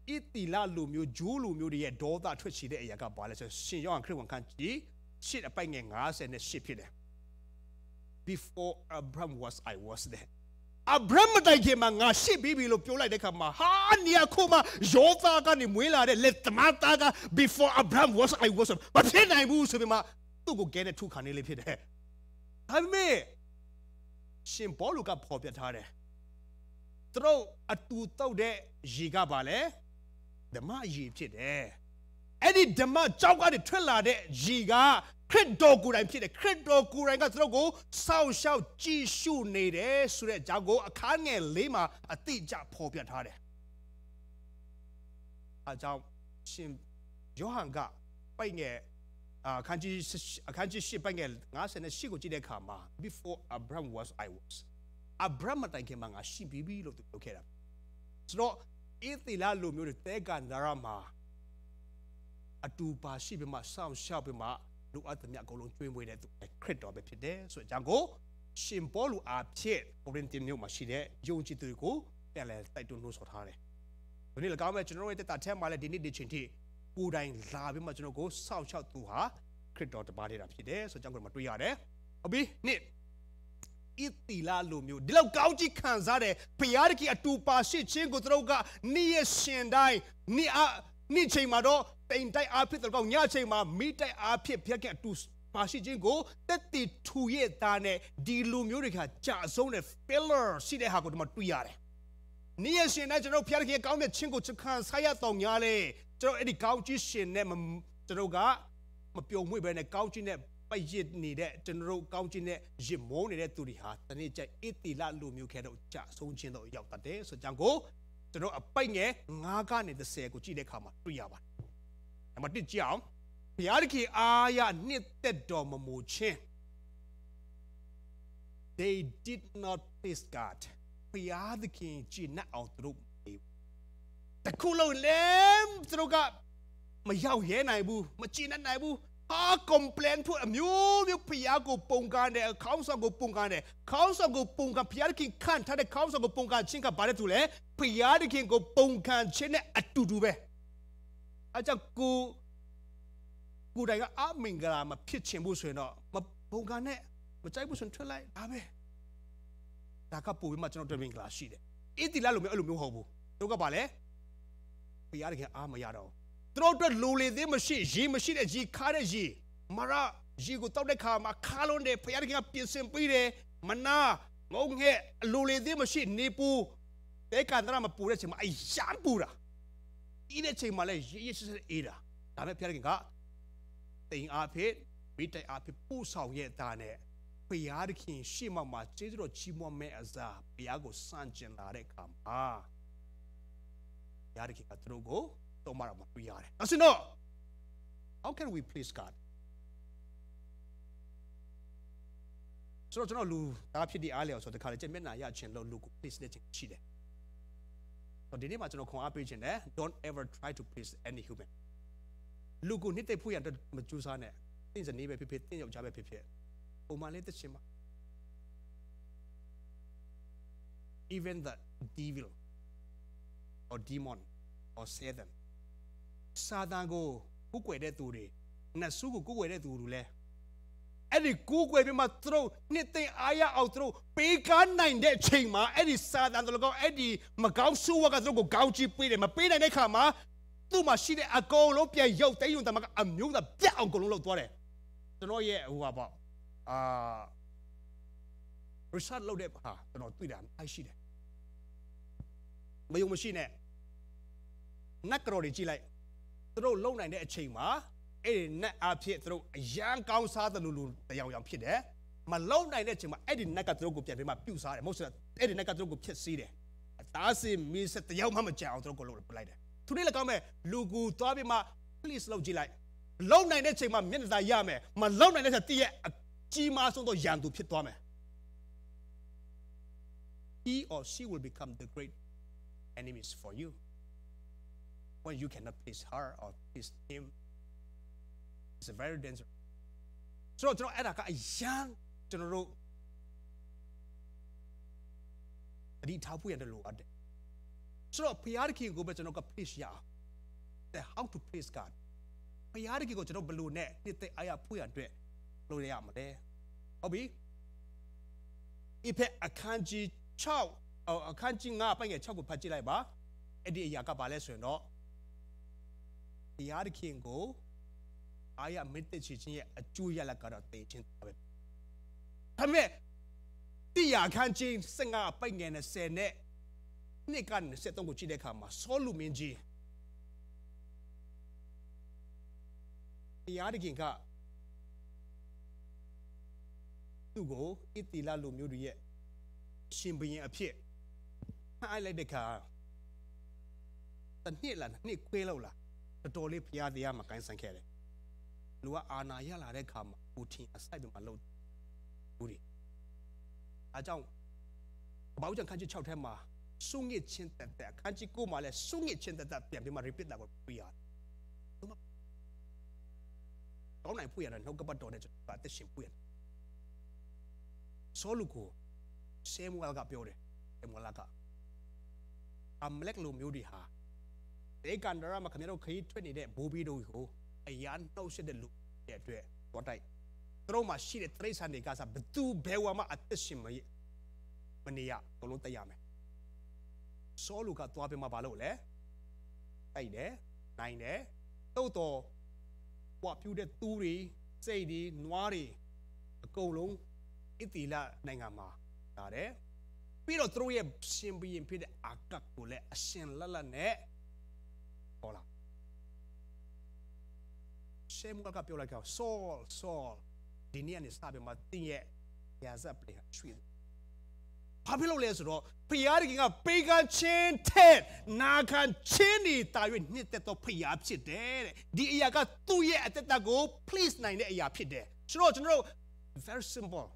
ဣတိလလူမျိုးဂျိုးလူမျိုးတွေရဲ့ဒေါသထွက်ရှိတဲ့အရာကဘာလဲဆိုရှင်ယောဟန်ခရစ်ဝင်ခန်းကြီးရှစ်အပိုက်ငယ်58ဖြစ်တယ် before Abram was, I was there. အဗြဟံတိုင်ခင်မှာငါရှစ်ပြီးပြီလို့ပြောလိုက်တဲ့အခါမှာဟာနေရာခုမှာယောသားကနေမွေးလာတဲ့လက်သမားသားက before Abraham was I was မဖြစ်နိုင်ဘူးဆိုပြီးမှသူ့ကိုကဲတဲ့ထုခံနေလေးဖြစ်တယ်။ဒါပေမဲ့ရှင်ဘောလူကပေါ်ပြထားတယ်။သူတို့အတူတောက်တဲ့ရေကပါလေဓမ္မရေဖြစ်တယ်။အဲ့ဒီဓမ္မကြောက်ကနေထွက်လာတဲ့ရေကခရစ်တော်ကိုယ်တိုင်ဖြစ်တယ်ခရစ်တော်ကိုယ်တိုင်ကသူတို့ကိုစောင့်ရှောက်ကြည့်ရှုနေတယ်ဆိုတဲ့အကြောင်းကိုအခန်းငယ်၄မှာအတိအကျဖော်ပြထားတယ်အကြောင်းရှင်ယောဟန်ကပိုက်ငယ်အခန်းကြီးအခန်းကြီး၈ပိုက်ငယ်58ကိုကြည့်တဲ့အခါမှာ before Abraham was I was Abraham တိုင်ခင်မှာငါရှိပြီးပြီလို့သူပြောခဲ့တာဆိုတော့အီသီလာလိုမျိုးတွေတဲကန်ဒါရမှာအတူပါရှိပြီးမှစောင့်ရှောက်ပြီးမှလူအပ်သမျှအကုန်လုံးကျွေးမွေးတဲ့သူခရစ်တော်ပဲဖြစ်တယ်ဆိုတဲ့အကြောင်းကိုရှင်ပေါလုအားဖြင့်ကိုရင်သင်မြို့မှာရှိတဲ့ယုံကြည်သူတွေကိုပြန်လည်တိုက်တွန်းလို့ဆိုထားတယ်ဒီနေ့၎င်းမဲ့ကျွန်တော်တို့ရဲ့တက်တာထဲမှာလည်းဒီနေ့ဒီချိန်ထိကိုယ်တိုင်လာပြီးမှကျွန်တော်ကိုစောင့်ရှောက်သူဟာခရစ်တော်တပါးနေတာဖြစ်တယ်ဆိုတော့ကျွန်တော်တို့မှတွေ့ရတယ်ဟုတ်ပြီနှစ်ဣတိလာလိုမျိုးဒီလောက်ကောင်းကြီးခံစားတဲ့ဘုရားတခင်အတူပါရှိခြင်းကိုသူတို့ကနေ့ရက်ရှင်တိုင်းနေ့နေ့ချိန်မှာတော့တိမ်တိုက်အားဖြစ်တယ်ကောညချိန်မှာမိတိုက်အားဖြစ်ဖျက်ကတူပါရှိခြင်းကိုတက်တီထူရဲ့သားနဲ့ဒီလူမျိုးတွေကကြာဆုံးတဲ့ failure ရှိတဲ့ဟာကိုဒီမှာတွေ့ရတယ်။နေ့ရရှင်နဲ့ကျွန်တော်ဖျက်ခင်ကောင်းတဲ့ချင်းကိုချခံဆိုင်ရတော့ညာလေကျွန်တော်အဲ့ဒီကောင်းကြီးရှင်နဲ့ကျွန်တော်ကမပြုံမွေ့ပဲနဲ့ကောင်းကြီးနဲ့ပရစ်နေတဲ့ကျွန်တော်တို့ကောင်းခြင်းနဲ့ရစ်မိုးနေတဲ့သူတွေဟာတနေ့ကျအေတီလာလူမျိုးခဲတော့ကြဆုံးခြင်းတော့ရောက်တတ်တယ်ဆိုကြံကိုကျွန်တော်အပိုက်ငယ်9ကနေ30ကိုကြည့်တဲ့အခါမှာတွေ့ရပါတယ်။နံပါတ်1ကြောင်ဘုရားသခင်အာရနှစ်သက်တော်မမူခြင်း they did not please God ဘုရားသခင်ကြည်နက်အောင်သူတို့တခုလုံးလဲသူတို့ကမရောက်ရဲနိုင်ဘူးမကြည်နက်နိုင်ဘူးဟာကွန်ပလန်ဖို့အမျိုးမျိုးဖျားကိုပုံကန်တယ်ခေါင်းဆောင်ကိုပုံကန်တယ်ခေါင်းဆောင်ကိုပုံကန်ဖျားခင်ခန့်ထားတဲ့ခေါင်းဆောင်ကိုပုံကန်ခြင်းကဘာလဲသူလဲဖျားခင်ကိုပုံကန်ခြင်းနဲ့အတူတူပဲအကြောင်းကိုကိုယ်တိုင်ကအမင်္ဂလာမဖြစ်ချင်ဘူးဆိုရင်တော့မပုံကန်နဲ့မကြိုက်ဘူးဆိုရင်ထွက်လိုက်ဒါပဲဒါကပို့ပြီးမှကျွန်တော်တွေ့မင်္ဂလာရှိတယ်အေးဒီလားလို့မျိုးအဲ့လိုမျိုးဟုတ်ဘူးတို့ကဘာလဲဖျားခင်အားမရတော့တတလူလေသေးမရှိရေမရှိတဲ့ကြီးခါတဲ့ကြီးမရကြီးကိုတောက်တဲ့ခါမှာခါလုံးတဲ့ဖယားကြီးကပြင်ဆင်ပြီးတယ်မနာငုံငဲ့လူလေသေးမရှိနေပူတဲကန္တရမပူတဲ့ချိန်မှာအရှမ်းပူတာဒီတဲ့ချိန်မှာလဲရေရေဆဲဆဲအေးတာဒါပဲဖယားကြီးကတိန်အားဖြင့်မိတိုင်အားဖြင့်ပူဆောင်ရဲ့သားနဲ့ဖယားခင်ရှေ့မှာမှာကျေးဇူးတော်ချီးမွမ်းမဲ့အစားဖယားကိုစန့်ကျင်လာတဲ့ခါမှာဖယားကြီးကသူ့ကို 도말아버리야래. I said, no. How can we please God? So please လက်ချင်ရှိတယ်။ဆိုဒီနေ့မှာကျွန်တော်ခွန်အားပေးချင်တယ် don't ever try to please any human လူကိုနှစ်သိပ်ဖို့ရတဲ့မကြိုးစားနဲ့သင်စနေပဲဖြစ်ဖြစ်သင်ယောက်ျားပဲဖြစ်ဖြစ်ပုံမှန်လေးသိချင်ပါ oh, even the devil or demon or Satan စာတန်ကိုကိုယ်ွယ်တဲ့သူတွေနတ်ဆုကိုကိုယ်ွယ်တဲ့သူတွေလဲအဲ့ဒီကိုယ်ွယ်ပြီးမှသူတို့နှစ်သိမ့်အားရအောင်သူတို့ပေးကားနိုင်တဲ့အချိန်မှာအဲ့ဒီစာတန်တို့ကောအဲ့ဒီမကောင်းဆိုးဝါးကသူတို့ကိုကောင်းချီးပေးတယ်မပေးနိုင်တဲ့ခါမှာသူ့မှာရှိတဲ့အကုန်လုံးပြန်ရုပ်သိမ်းယူတယ်မကအမျိုးသားပြက်အောင်အကုန်လုံးလုပ်သွားတယ်ကျွန်တော်ရဲ့ဟိုပါပေါ့အာ research လုပ်တဲ့ဟာကျွန်တော်တွေ့တာအားရှိတယ်မယုံမရှိနဲ့နတ်ကတော်တွေကြည့်လိုက်သူတို့လုံနိုင်တဲ့အချိန်မှာအဲ့ဒီနတ်အဖြစ်သူတို့အရန်ကောင်းစားတယ်လို့လို့တယောင်ယောင်ဖြစ်တယ်မလုံနိုင်တဲ့အချိန်မှာအဲ့ဒီနတ်ကသူတို့ကိုပြန်ပြီးမှပြုတ်စားတယ်မဟုတ်ဆိုအဲ့ဒီနတ်ကသူတို့ကိုဖြစ်စီးတယ်အသားစင်မီးစတယောက်မှမကြံအောင်သူတို့ကိုလုံလိုက်တယ်သူတို့လည်းကောင်းမဲ့လူကူသွားပြီးမှ please လောက်ကြည့်လိုက်လုံနိုင်တဲ့အချိန်မှာမျက်နှာသာရမယ်မလုံနိုင်တဲ့အချိန်တည့်ရဲ့အကြီးမားဆုံးသောရန်သူဖြစ်သွားမယ် he or she will become the great enemies for you when you cannot please her or please him. It's a very dangerous. So, you know, at a young, you know, at the top, we are the So, the hierarchy go how to please God. The hierarchy go to know, blue net, it's the Aya Puya, do it, blue or a kanji nga, bang a ba, and the yaka တရားသခင်ကိုအာရမစ်တချီချင်းရဲ့အကျိုးရလကတော့တည်ခြင်းပဲ။ဒါပေမဲ့တရားခန့်ချင်း15ပိုက်ငယ်20နဲ့နှစ်က23ကိုကြည့်တဲ့အခါမှာဆောလူမင်းကြီးတရားတခင်ကသူ့ကိုအစ်တီလာလူမျိုးတွေရဲ့ရှင်ဘရင်အဖြစ်ဟိုက်လိုက်တဲ့အခါတစ်နှစ်လားနှစ်ခွဲလောက်လားတော်တော်လေးဖရားတရားမှာကိုင်းဆန်ခဲ့တယ်လူကအာနာရလာတဲ့ခါမှာကိုထင်အစိုက်ပြီးမှလှုပ်ဘူးတွေအကြောင်းဘောက်ကြံခန်းကြီး6ထဲမှာစုငစ်ချင်းတက်တက်ခန်းကြီးကိုမှလည်းစုငစ်ချင်းတက်တက်ပြန်ပြီးမှ repeat တာကိုပြရတယ်ကောင်းနိုင်ဖွေရတယ်နှုတ်ကပတ်တော်နဲ့ကျွန်တော်အသက်ရှင်ဖွေရတယ်ဆောလူကိုဆေမွဲလ်ကပြောတယ်ဆေမွဲလ်ကအမလက်လိုမျိုးတွေဟာဒေကန်ဒရာမှာခမရတို့ခရီးထွက်နေတဲ့ဘူဘီတို့ကိုအရန်နှုတ်ဆက်တဲ့လူရဲ့အတွက်တော့တိုက်သူတို့မှာရှိတဲ့တရိษံတွေကစားဘသူဘယ်ဝါမှအသက်ရှင်မရမနေရဘလုံးတက်ရမယ်စောလူကသွားပြမှာဘာလို့လဲအဲ့တယ်နိုင်တယ်တုတ်တော်ဟွာပြူတဲ့သူတွေစိတ်တွေနွားတွေအကုန်လုံးဣတိလနိုင်ငံမှာလာတယ်ပြီးတော့သူတို့ရဲ့ရှင်ဘီရင်ဖြစ်တဲ့အာကတ်ကိုလည်းအရှင်လက်လက်နဲ့ဟောလားရှေမူကပြောလိုက်ကောဆောဆောဒီနေ့ကနေစပြီးမှတင်းရဲ့ရာဇပ်ပလေရွှေဘာဖြစ်လို့လဲဆိုတော့ဖျားတခင်ကပေကချင်းတဲ့နာခံချင်းနေတာ၍နှစ်သက်သောဖျားဖြစ်တယ်တဲ့ဒီအရာကသူ့ရဲ့အသက်တာကို please နိုင်တဲ့အရာဖြစ်တယ်ကျွန်တော်ကျွန်တော် very simple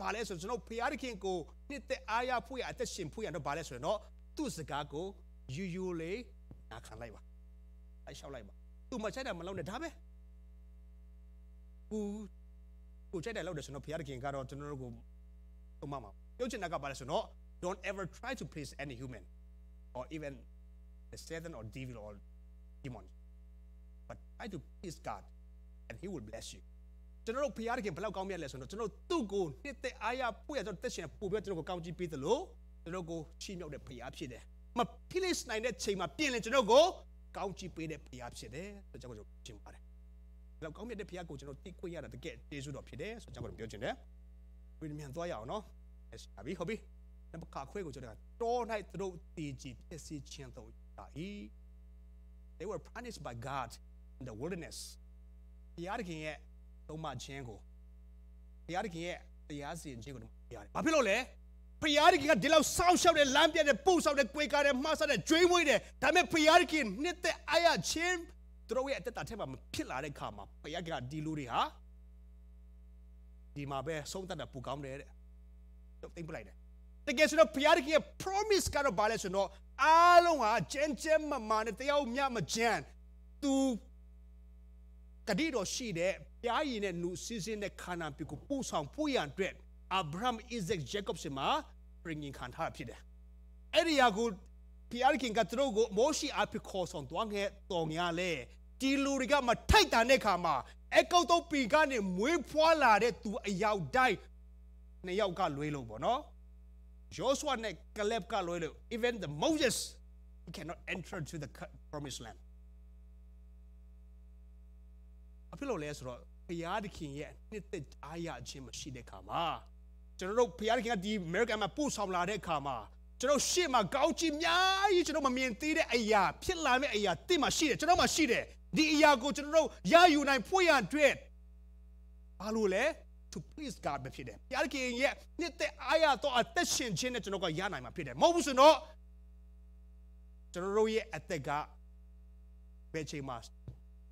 ဘာလဲဆိုကျွန်တော်ဖျားတခင်ကိုနှစ်သက်အားရဖို့ရအသက်ရှင်ဖို့ရတော့ဘာလဲဆိုရင်တော့သူ့စကားကိုယူယူလေးနာခံလိုက်ပါအဲ့ရှောက်လိုက်ပါသူမချိုက်တယ်မလုပ်နဲ့ဒါပဲကိုကိုချိုက်တယ်လုပ်တယ်ဆိုတော့ဘုရားသခင်ကတော့ကျွန်တော်တို့ကိုတုံ့မမှာပြောချင်တာကပါလဲဆိုတော့ don't ever try to please any human or even the Satan or devil or demon but try to please God and he will bless you ကျွန်တော်တို့ဘုရားသခင်ဘယ်လောက်ကောင်းမြတ်လဲဆိုတော့ကျွန်တော်သူ့ကိုနှစ်သက်အားရပွေရကျွန်တော်တက်ရှင်ပို့ပြီးကျွန်တော်ကိုကောင်းကြီးပေးသလိုကျွန်တော်ကိုချီးမြှောက်တဲ့ဘုရားဖြစ်တယ်မ please နိုင်တဲ့ချိန်မှာပြင်လဲကျွန်တော်ကိုကောင်းချီးပေးတဲ့ဘုရားဖြစ်တယ်ဆိုတော့ကျွန်တော်ရှင်းပါတယ်။ဒါကောင်းမြတ်တဲ့ဘုရားကိုကျွန်တော်သိခွင့်ရတာတကယ်ကျေးဇူးတော်ဖြစ်တယ်ဆိုတော့ကျွန်တော်ပြောချင်တယ်။ဝိညာဉ်သွားရအောင်နော်။ဟာပြီဟုတ်ပြီ။နောက်ပကခွဲကိုကျွန်တော်တော်၌သူတို့တည်ကြည်ဖြစ်စီခြင်းတော့တာဤ They were punished by God in the wilderness. ဘုရားခင်ရဲ့သုံးမခြင်းကိုဘုရားခင်ရဲ့တရားစီရင်ခြင်းကိုရတယ်။ဘာဖြစ်လို့လဲ။ဖျားရခင်ကဒီလောက်စောင်းရှောက်တဲ့လမ်းပြတဲ့ပို့ဆောက်တဲ့ကြွေကားတဲ့မှားဆတဲ့ကျွေးမွေးတဲ့ဒါပေမဲ့ဖျားရခင်နှစ်သက်အားရခြင်းသူတို့ရဲ့အတ္တထဲမှာမဖြစ်လာတဲ့ခါမှာဖျားကဒီလူတွေဟာဒီမှာပဲဆုံးသက်တာပူကောင်းတယ်တဲ့တော့သိမ့်ပလိုက်တယ်တကယ်ဆိုတော့ဖျားရခင်ရဲ့ promise ကတော့ဘာလဲဆိုတော့အားလုံးဟာကျန်းကျန်းမာမာနဲ့တရားဥမျှမကျန်းသူကတိတော်ရှိတဲ့ဖျားရည်နဲ့နူစင်းစင်းတဲ့ခန္ဓာပြုကိုပို့ဆောင်ပို့ရန်အတွက် Abraham, Isaac, Jacob sima bringing kantar pide. Eri aku biar kita terus go moshi api kosong tuang he tongyale. Tiluriga matai pika ni mui pola de tu ayau bono. Joshua ne Caleb kalu Even the Moses he cannot enter to the promised land. Apa lo leh suruh? Biar kini ye ni tu ayah ကျွန်တော်တို့ဘုရားသခင်ကဒီ American မှာပို့ဆောင်လာတဲ့အခါမှာကျွန်တော်ရှေ့မှာကောင်းချီးများကြီးကျွန်တော်မမြင်သေးတဲ့အရာဖြစ်လာမယ့်အရာတင့်မှာရှိတယ်ကျွန်တော်မှာရှိတယ်ဒီအရာကိုကျွန်တော်တို့ရယူနိုင်ဖွင့်ရအတွက်ဘာလို့လဲ to please God ပဲဖြစ်တယ်ဘုရားသခင်ရဲ့နှစ်သက်အားရတော့အသက်ရှင်ခြင်းနဲ့ကျွန်တော်ကရနိုင်မှာဖြစ်တယ်မဟုတ်ဘူးဆိုတော့ကျွန်တော်တို့ရဲ့အသက်ကဘယ်ချိန်မှာ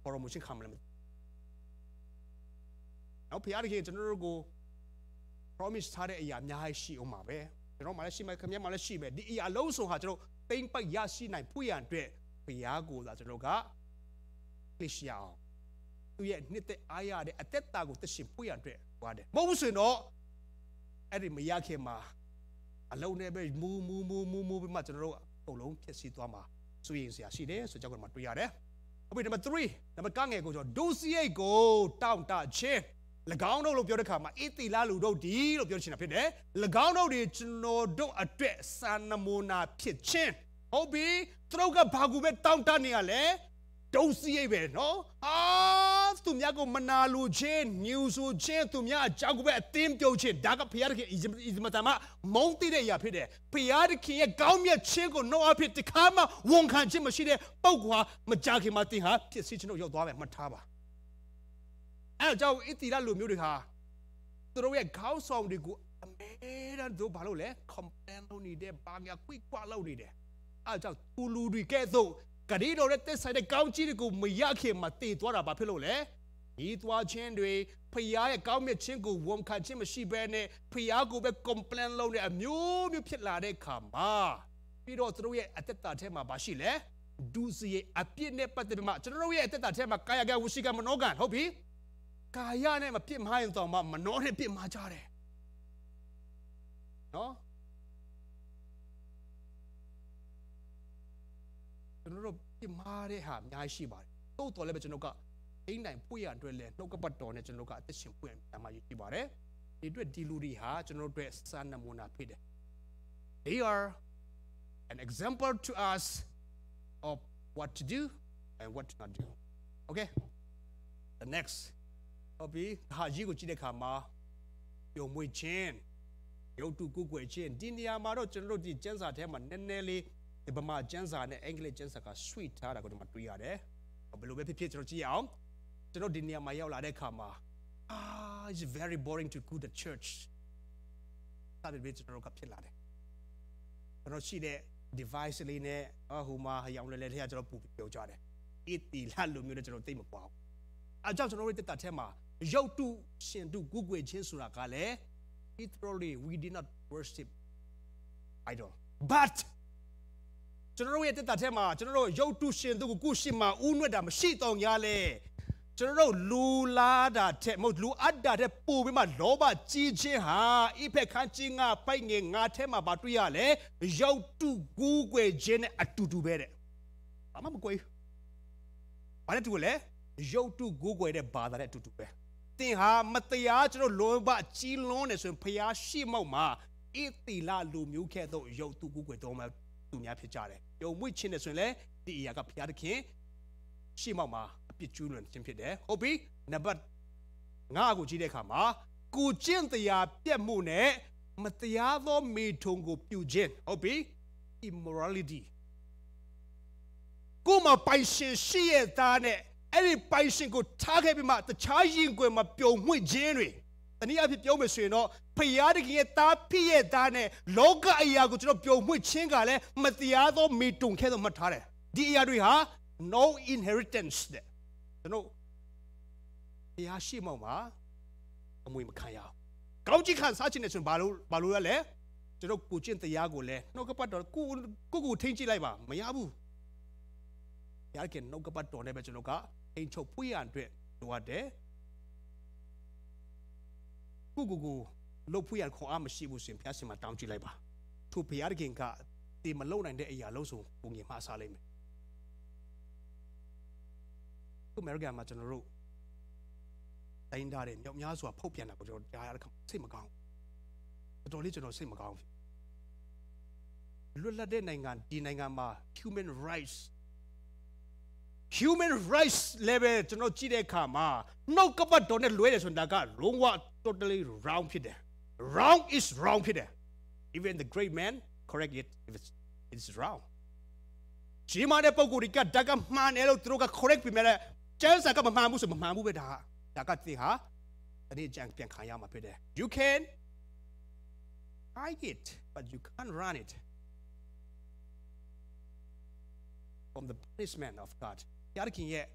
ပေါ်မူချင်းခံမလဲနော်ဘုရားသခင်ကျွန်တော်တို့ကို promise ထားတဲ့အရာအများကြီးရှိအောင်ပါပဲကျွန်တော်မှလည်းရှိမယ်ခင်ဗျားမှလည်းရှိမယ်ဒီအရာလုံးစုံဟာကျွန်တော်တိမ့်ပိုက်ရရှိနိုင်ဖွင့်ရန်အတွက်ဘုရားကိုယ်သာကျွန်တော်ကသိရှိအောင်သူရဲ့နှစ်သက်အားရတဲ့အသက်တာကိုသိရှိဖွင့်ရန်အတွက်ဟောတယ်မဟုတ်ဘူးဆိုရင်တော့အဲ့ဒီမရခင်မှာအလုံးနဲ့ပဲမူမူမူမူမူပြီးမှကျွန်တော်တို့အုပ်လုံးဖြစ်စီသွားမှာဆိုရင်ဆရာရှိတယ်ဆိုကြောက်ကတော့တွေ့ရတယ်အခုနံပါတ်3နံပါတ်9ငယ်ကိုကျွန်တော်ဒုစရိုက်ကိုတောင့်တခြင်း၎င်းတို့လို့ပြောတဲ့ခါမှာအေသီလာလူတို့ဒီလို့ပြောချင်တာဖြစ်တယ်၎င်းတို့တွေကျွန်တော်တို့အတွက်စာနမူနာဖြစ်ခြင်းဟုတ်ပြီသူတို့ကဘာကူပဲတောင်းတနေရလဲဒုစရိတ်ပဲနော်အာသူများကိုမနာလိုခြင်းညူဆိုခြင်းသူများအကြောက်ကိုပဲအသင်းပြုတ်ခြင်းဒါကဖရာခင်ဣဇမတမမုံတိတဲ့အရာဖြစ်တယ်ဖရာခင်ရဲ့ကောင်းမြတ်ခြင်းကိုနှောအဖြစ်တခါမှဝန်ခံခြင်းမရှိတဲ့ပုဂ္ဂိုလ်ဟာမကြခင်မှာသင်ဟာဖြစ်စီခြင်းတို့ရောက်သွားမယ်မှတ်ထားပါအဲကြောင့်အစ်တီရလူမျိုးတွေဟာသူတို့ရဲ့ခေါင်းဆောင်တွေကိုအမေရန်တို့ဘာလို့လဲ complain လုပ်နေတယ်ဘာများ quick ကွာလုပ်နေတယ်အဲကြောင့်သူလူတွေကဲ့သို့ကရီတော်ရဲ့တက်ဆိုင်တဲ့ကောင်းကြီးတွေကိုမရခင်မှာတည်သွားတာဘာဖြစ်လို့လဲဤသွားခြင်းတွေဖျားရဲ့ကောင်းမြတ်ခြင်းကိုဝန်ခံခြင်းမရှိဘဲနဲ့ဖျားကိုပဲ complain လုပ်နေအမျိုးမျိုးဖြစ်လာတဲ့ခါမှာပြီးတော့သူတို့ရဲ့အသက်တာထဲမှာဘာရှိလဲဒုစရိုက်အပြစ်နဲ့ပတ်သက်ပြီးမှကျွန်တော်တို့ရဲ့အသက်တာထဲမှာကာယကဝစီကမနောကံဟုတ်ပြီကာယနဲ့မပြစ်မှားရင်တော့မမနှောနဲ့ပြစ်မှားကြတယ်နော်ကျွန်တော်တို့ပြစ်မှားတဲ့ဟာအများရှိပါတယ်တိုးတော်လည်းပဲကျွန်တော်ကအိမ်တိုင်းပွေရအတွက်လည်းနှုတ်ကပတ်တော်နဲ့ကျွန်တော်ကအသက်ရှင်ပွင့်တာမှယူကြည့်ပါတယ်ဒီအတွက်ဒီလူတွေဟာကျွန်တော်တို့စံနမူနာဖြစ်တယ် they are an example to us of what to do and what to not do okay the next ဟုတ်ပြီဟာကြီးကိုကြည့်တဲ့အခါမှာပြုံမွေခြင်းရုပ်တုကုကွယ်ခြင်းဒီနေရာမှာတော့ကျွန်တော်တို့ဒီကျမ်းစာထဲမှာနည်းနည်းလေးဒီဗမာကျမ်းစာနဲ့အင်္ဂလိပ်ကျမ်းစာက sweet ထားတာကိုဒီမှာတွေ့ရတယ်ဘယ်လိုပဲဖြစ်ဖြစ်ကျွန်တော်ကြည့်အောင်ကျွန်တော်ဒီနေရာမှာရောက်လာတဲ့အခါမှာ ah it's very boring to go to church ဒါပေမဲ့ကျွန်တော်ကဖြစ်လာတယ်ကျွန်တော်ရှိတဲ့ device လေးနဲ့ဟိုမှာရောင်လဲလဲထဲကကျွန်တော်ပူပြောကြတယ်အစ်တီလာလိုမျိုးနဲ့ကျွန်တော်သိမပွားဘူးအဲကြောင့်ကျွန်တော်တို့တက်တာထဲမှာရုပ်တုရှင်တုကုကွယ်ခြင်းဆိုတာကလည်း literally we did not worship idol but ကျွန်တော်တို့ရဲ့တက်တာထဲမှာကျွန်တော်တို့ရုပ်တုရှင်တုကိုကုရှင်မှာဥနှွက်တာမရှိတော့ရလဲကျွန်တော်တို့လူလာတာတဲ့မဟုတ်လူအပ်တာတဲ့ပို့ပြီးမှလောဘကြီးခြင်းဟာဤဖက်ခန်းကြီးငါပိုက်ငယ်ငါထဲမှာပါတွေ့ရလဲရုပ်တုကူးကွယ်ခြင်းနဲ့အတူတူပဲတဲ့ဘာမှမကွယ်ဘာနဲ့တူလဲရုပ်တုကူးကွယ်တဲ့ဘာသာနဲ့အတူတူပဲသင်ဟာမတရားကျွန်တော်လောဘကြီးလွန်းနေဆိုရင်ဖျားရှိမောက်မှာအီတီလာလူမျိုးခဲ့သောရုပ်သူကိုယ်ွယ်တော်မှာသူများဖြစ်ကြတယ်။ယုံမွေ့ခြင်းနဲ့ဆိုရင်လည်းဒီအရာကဖျားသခင်ရှိမောက်မှာအပြစ်ကျူးလွန်ခြင်းဖြစ်တယ်။ဟုတ်ပြီ။နံပါတ်9ကိုကြည့်တဲ့အခါမှာကိုကျင့်တရားပြတ်မှုနဲ့မတရားသောမိထုံကိုပြုခြင်းဟုတ်ပြီ immorality ကိုမပိုင်ရှင်ရှိရတဲ့အဲ့ဒီပိုင်ရှင်ကိုထားခဲ့ပြီးမှတခြားရင်ကွယ်မှာပျော်မွေ့ခြင်းတွေတနည်းအားဖြင့်ပြောမယ်ဆိုရင်တော့ဖယားတခင်ရဲ့သားဖြစ်ရဲ့သားနဲ့လောကအရာကိုကျွန်တော်ပျော်မွေ့ခြင်းကလည်းမတရားသောမေတုံခဲ့သောမှတ်ထားတယ်ဒီအရာတွေဟာ no inheritance တဲ့ကျွန်တော်ဖယားရှိမှောက်မှာအမွေမခံရအောင်ကောင်းကြီးခံစားခြင်းနဲ့ဆိုရင်ဘာလို့ဘာလို့ရလဲကျွန်တော်ကိုကျင့်တရားကိုလည်းနှုတ်ကပတ်တော်ကိုကိုကိုထိန်းကြည့်လိုက်ပါမရဘူးဘုရားခင်နှုတ်ကပတ်တော်နဲ့ပဲကျွန်တော်ကအိမ်ချုပ်ပွေးရအတွက်လိုအပ်တယ်ကိုကိုကိုလှုပ်ဖွေးရခွန်အားမရှိဘူးဆိုရင်ဘုရားရှင်မှာတောင်းကြည့်လိုက်ပါသူဘုရားခင်ကဒီမလုံနိုင်တဲ့အရာလုံးစုံပုံငင်မှာစားလိုက်မယ်ခုအမေရိကန်မှာကျွန်တော်တို့တိုင်းသားတွေမြောက်များစွာဖုတ်ပြန်တာကိုကျွန်တော်ကြားရတဲ့ခါစိတ်မကောင်းတော်တော်လေးကျွန်တော်စိတ်မကောင်းလွတ်လပ်တဲ့နိုင်ငံဒီနိုင်ငံမှာ human rights human rights level ကျွန်တော်ကြည့်တဲ့အခါမှာနှုတ်ကပတ်တော်နဲ့လွဲတယ်ဆိုတာကလုံးဝ totally wrong ဖြစ်တယ် wrong is wrong ဖြစ်တယ် even the great man correct it if it's it's wrong ဂျီမာတဲ့ပုံကိုဒီကတက်ကမှန်တယ်လို့သူတို့က correct ပြင်မဲ့ကျန်းစာကမမှန်ဘူးဆိုမမှန်ဘူးပဲဒါဒါကသင်ဟာတနည်းကြံပြန်ခံရမှာဖြစ်တယ် you can hide it but you can't run it from the punishment of God ဘုရားသခင်ရဲ့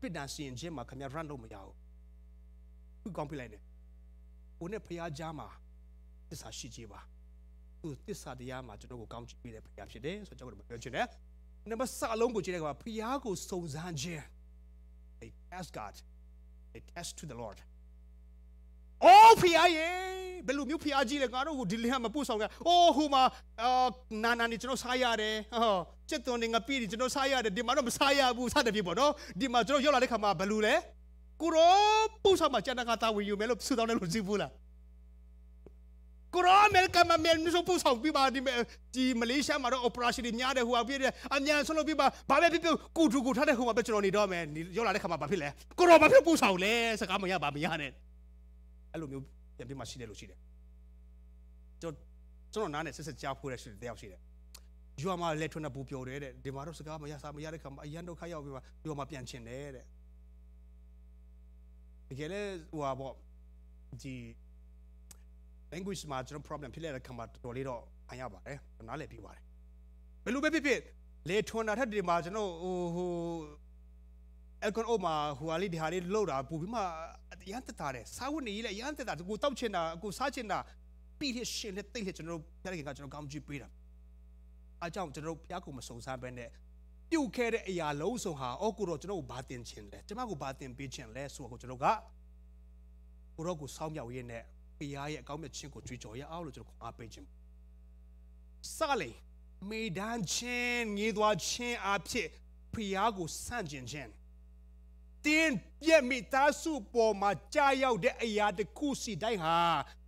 ပြစ်ဒဏ်စီရင်ခြင်းမှာခင်ဗျား run လုပ်မရဘူးသူကောင်းပြလိုက်တယ်ဘုနဲ့ဘုရားကြားမှာသစ္စာရှိကြပါသူသစ္စာတရားမှာကျွန်တော်ကိုကောင်းချီးပေးတဲ့ဘုရားဖြစ်တယ်ဆိုတော့ကျွန်တော်ပြောချင်တယ်နံပါတ်စအလုံးကိုကြည့်တဲ့အခါဘုရားကိုစုံစမ်းခြင်း they ask God they test to the Lord အော်ဖီအားရေဘယ်လိုမျိုးဖီအားကြီးလဲငါတို့ကိုဒီလင်ဟမပို့ဆောင်ကအိုးဟိုမှာအာနာနာနေကျွန်တော်စားရတယ်ဟောချစ်သွန်နေငါပြည်ကျွန်တော်စားရတယ်ဒီမှာတော့မစားရဘူးစားတယ်ပြပေါ့နော်ဒီမှာကျွန်တော်ရောက်လာတဲ့ခါမှာဘယ်လိုလဲကိုရောပို့ဆောင်မှာကျန်တဲ့ခါတာဝင်ယူမယ်လို့ဆူတောင်းတယ်လို့ဇီးဘူးလားကိုရောအမေရိကန်မှာမြန်မြန်ဆိုပို့ဆောင်ပြီးပါဒီဒီမလေးရှားမှာတော့ operation တွေများတယ်ဟိုအပြည့်တယ်အမြန်ဆုံးလုပ်ပြီးပါဘာပဲဖြစ်ဖြစ်ကုထူကုထားတဲ့ဟိုမှာပဲကျွန်တော်နေတော့မယ်ရောက်လာတဲ့ခါမှာဘာဖြစ်လဲကိုရောဘာဖြစ်ပို့ဆောင်လဲစကားမရပါမရနဲ့အဲ့လိုမျိုးပြန်ပြီးမှရှိတယ်လို့ရှိတယ်ကျွန်တော်ကျွန်တော်နားနဲ့ဆက်ဆက်ကြားဖို့ရရှိတဲ့တယောက်ရှိတယ်ရွာမှာလက်ထွန်းနဲ့ပူပျော်တယ်တဲ့ဒီမှာတော့စကားမရစားမရတဲ့ခါမှာအရန်ဒုက္ခရောက်ပြီးမှရွာမှာပြန်ချင်တယ်တဲ့တကယ်လဲဟိုဟာပေါ့ဒီ language မှာကျွန်တော် problem ဖြစ်လာတဲ့ခါမှာတော်တော်လေးတော့အံရပါတယ်နားလည်ပြီးပါတယ်ဘယ်လိုပဲဖြစ်ဖြစ်လေထွန်းတာထက်ဒီမှာကျွန်တော်ဟိုဟိုအကွန်အိုမှာဟိုဟာလေးဒီဟာလေးလောက်တာပူပြီးမှရမ်းတက်တာတယ်စားဝတ်နေရေးလည်းရမ်းတက်တာကိုတောက်ချင်တာကိုစားချင်တာပြီးရရှင်နဲ့တိတ်လေကျွန်တော်တို့ဘုရားခင်ကကျွန်တော်ကောင်းကြီးပေးတာအားကြောင့်ကျွန်တော်တို့ဘုရားကိုမစုံစမ်းဘဲနဲ့ပြုတ်ခဲ့တဲ့အရာလုံးစုံဟာအော်ကိုတော့ကျွန်တော်ကိုဘာတင်ချင်လဲကျွန်မကိုဘာတင်ပေးချင်လဲဆိုတော့ကျွန်တော်ကကိုတော့ကိုစောင်းမြောက်ရင်းနဲ့ဘုရားရဲ့အကောင်းမြတ်ခြင်းကိုကြွေးကြော်ရအောင်လို့ကျွန်တော်အားပေးခြင်းစလေမေဒန်ချင်းငေးသွားချင်းအဖြစ်ဘုရားကိုဆန့်ကျင်ခြင်းင့်ပြက်မိသားစုပေါ်မှာကြားရောက်တဲ့အရာတစ်ခုစီတိုင်းဟာ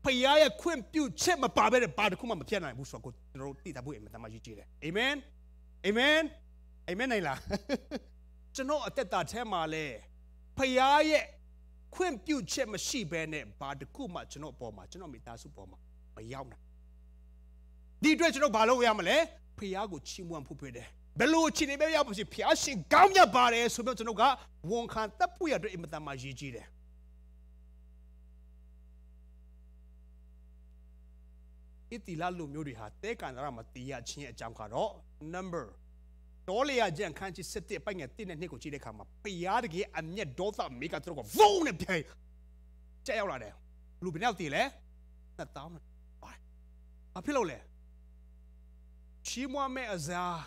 ဖခင်ရဲ့ခွင့်ပြုချက်မပါဘဲနဲ့ဘာတစ်ခုမှမပြတ်နိုင်ဘူးဆိုတော့ကျွန်တော်တို့သိတာဖို့အင်မတန်မှယူကြည်တယ်အာမင်အာမင်အာမင်နိုင်လားကျွန်တော်အသက်တာထဲမှာလဲဖခင်ရဲ့ခွင့်ပြုချက်မရှိဘဲနဲ့ဘာတစ်ခုမှကျွန်တော်ပေါ်မှာကျွန်တော်မိသားစုပေါ်မှာမရောက်နိုင်ဒီအတွက်ကျွန်တော်ဘာလုပ်ရမလဲဖခင်ကိုချီးမွမ်းဖို့ဖြစ်တယ်ဘလို့အခြေအနေပဲရောက်ပါစေဖျားရှင်ကောင်းမြတ်ပါတယ်ဆိုပြီးတော့ကျွန်တော်ကဝန်ခံတပ်ပွေရအတွက်အင်မတန်မှရည်ကြီးတယ်အတီလာလူမျိုးတွေဟာတဲကန်တာမတီးရချင်းအကြောင်းကတော့ number တော်လျာကြံခန်းချစ်စစ်တဲ့ပိုက်ငယ်တင်းတဲ့နှစ်ကိုကြည့်တဲ့အခါမှာပရားတကယ်အမျက်ဒေါသမေကသူတို့ကဘုံနဲ့ပြိုင်ကြက်ရောက်လာတယ်လူဘယ်နောက်တည်လဲ1000ဘာဖြစ်လို့လဲချီးမွမ်းမဲ့အစား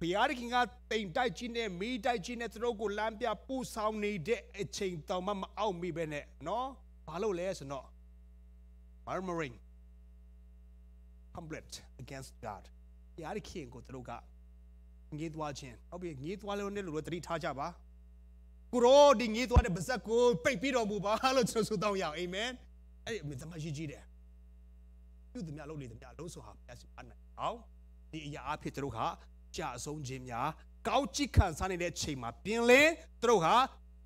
ဘုရားသခင်ကတိမ်တိုက်ခြင်းနဲ့မိတိုက်ခြင်းနဲ့သူတို့ကိုလမ်းပြပို့ဆောင်နေတဲ့အချိန်တောင်မှမအောင်မိပဲနဲ့နော်ဘာလို့လဲဆိုတော့ murmuring complaint against God ဘုရားသခင်ကိုသူတို့ကငေးသွားခြင်းဟုတ်ပြီငေးသွားလို့နဲ့လို့တတိထားကြပါကိုရောဒီငေးသွားတဲ့ပါဇက်ကိုပိတ်ပြီးတော်မူပါလို့ကျွန်တော်ဆုတောင်းရအောင်အာမင်အဲ့ဒီသမရှိကြီးတယ်သူတို့များလုပ်နေသမျှလုံးဆိုဟာဘုရားရှင်အနိုင်အောင်ဒီအရာအဖြစ်သူတို့ကကြာဆုံးခြင်းများကောက်ကြည့်ခံစားနေတဲ့အချိန်မှာပြင်လင်းသူတို့ဟာ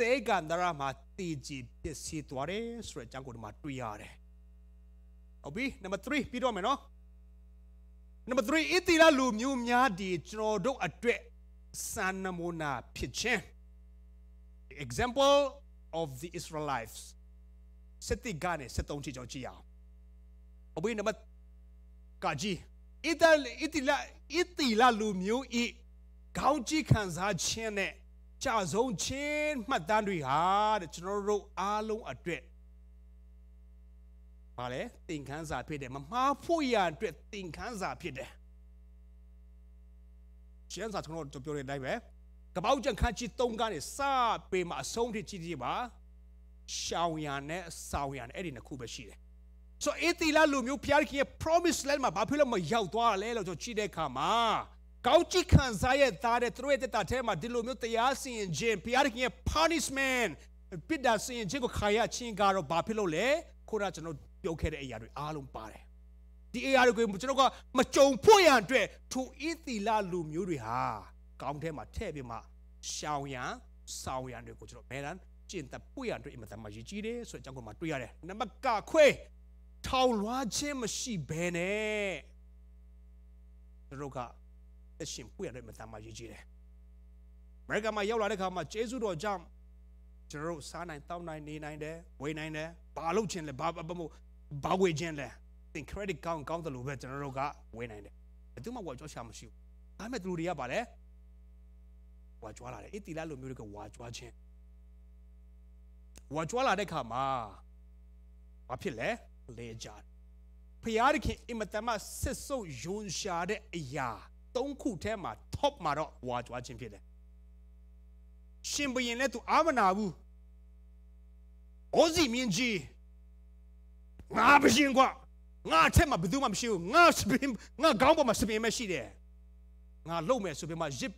တဲကန္တရမှာတည်ကြည်ပျက်စီးသွားတယ်ဆိုတဲ့အကြောင်းကိုဒီမှာတွေ့ရတယ်။ဟုတ်ပြီနံပါတ်3ပြီးတော့မယ်နော်။နံပါတ်3ဣတိလလူမျိုးများဒီကျွန်တော်တို့အတွက်စာနမူနာဖြစ်ခြင်း example of the Israelites စတိကနေ73ချီကြောင့်ကြည့်အောင်။အဘိနံပါတ်ကကြီးအစ်တအစ်တလာအစ်တီလာလူမျိုးဤခေါင်းကြီးခံစားခြင်းနဲ့ကြာဆုံးခြင်းမှတ်တမ်းတွေဟာတဲ့ကျွန်တော်တို့အားလုံးအတွက်။ဘာလဲသင်ခန်းစာဖြစ်တယ်မမှားဖို့ရအတွက်သင်ခန်းစာဖြစ်တယ်။ကျမ်းစာကျွန်တော်တို့ပြောတဲ့အတိုင်းပဲကပောက်ကြံခန်းကြီး၃ကနေစပေမှာအဆုံးထိကြည့်ကြည့်ပါ။ရှောင်ရံနဲ့ဆောင်ရံအဲ့ဒီနှစ်ခုပဲရှိတယ်ဆိုအေတီလာလူမျိုးဖျားခင်ရဲ့ promise land မှာဘာဖြစ်လို့မရောက်သွားတာလဲလို့ကျွန်တော်ကြည့်တဲ့အခါမှာကောင်းချီခံစားရတာတဲ့သူတို့ရဲ့တက်တာထဲမှာဒီလိုမျိုးတရားစီရင်ခြင်းဖျားခင်ရဲ့ punishment ပြစ်ဒဏ်စီရင်ခြင်းကိုခါရခြင်းကတော့ဘာဖြစ်လို့လဲခုနကကျွန်တော်ပြောခဲ့တဲ့အရာတွေအားလုံးပါတယ်ဒီအရာတွေကိုကျွန်တော်ကမကြုံဖို့ရန်အတွက်ထိုအေတီလာလူမျိုးတွေဟာကောင်းထဲမှာထည့်ပြီးမှရှောင်ရန်ဆောင်ရန်တွေကိုကျွန်တော်ဘယ်တန်းကျင့်သက်ပွရန်အတွက်အင်မတန်မှရည်ကြီးတယ်ဆိုတဲ့အကြောင်းကိုမှတွေ့ရတယ်နံပါတ်ကခွေးထောင်လွှားခြင်းမရှိဘဲနဲ့တို့ကအရှင်ပွင့်ရတဲ့အမှန်မှရည်ကြီးတယ်အမေရိကန်မှာရောက်လာတဲ့ခါမှာကျေးဇူးတော်ကြောင့်ကျွန်တော်တို့စားနိုင်တောင်းနိုင်နေနိုင်တယ်ဝေနိုင်တယ်ဘာလုပ်ခြင်းလဲဘာဘာမို့ဘာဝေခြင်းလဲသင် credit ကောင်းကောင်းတယ်လို့ပဲကျွန်တော်တို့ကဝေနိုင်တယ်ဘယ်သူမှဝါကြွားရှာမရှိဘူးဒါပေမဲ့သူတို့တွေကဗာလဲဝါကြွားလာတယ်အေးတီလာလိုမျိုးတွေကဝါကြွားခြင်းဝါကြွားလာတဲ့ခါမှာဘာဖြစ်လဲလဲကြတယ်ဖျားသခင်အင်မတန်မှဆစ်ဆုပ်ယွန်ရှာတဲ့အရာသုံးခုထဲမှာ top မှာတော့ဝါကြွားခြင်းဖြစ်တယ်ရှင်ဘုရင်လည်းသူအာမနာဘူးအိုစီမြင့်ကြီးငါပရှင်ကွာငါအထက်မှာဘယ်သူမှမရှိဘူးငါစပင်ငါခေါင်းပေါ်မှာစပင်ပဲရှိတယ်ငါလုံမယ်ဆိုပြီးမှရစ်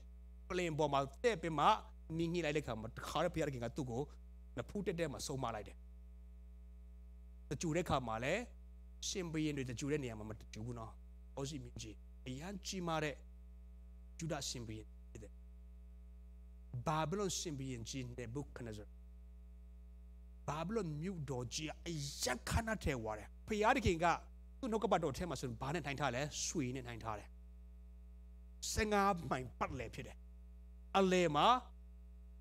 ပလင်ပေါ်မှာတဲ့ပင်မှာမိငိလိုက်တဲ့ခါမှာတခါရဖျားသခင်ကသူ့ကိုနဖူးတက်တက်မှာဆုံးမလိုက်တယ်တကြူတဲ့ခါမှာလည်းရှင်ဘရင်တွေတကြူတဲ့နေရာမှာမတကြူဘူးနော်။အောစီမြင့်ကြီးအရန်ကြီးမာတဲ့ဂျူဒရှင်ဘရင်ဖြစ်တယ်။ဘာဘလုန်ရှင်ဘရင်ကြီးနဲ့ဘုခနဇာဘာဘလုန်မြို့တော်ကြီးအရန်ခနာထဲဝါတယ်။ဖျားတခင်ကသူ့နှုတ်ကပတ်တော်ထဲမှာဆိုဘာနဲ့ထိုင်ထားလဲ။ဆွေနဲ့ထိုင်ထားတယ်။စင်ငါမိုင်ပတ်လေဖြစ်တယ်။အလေမှာ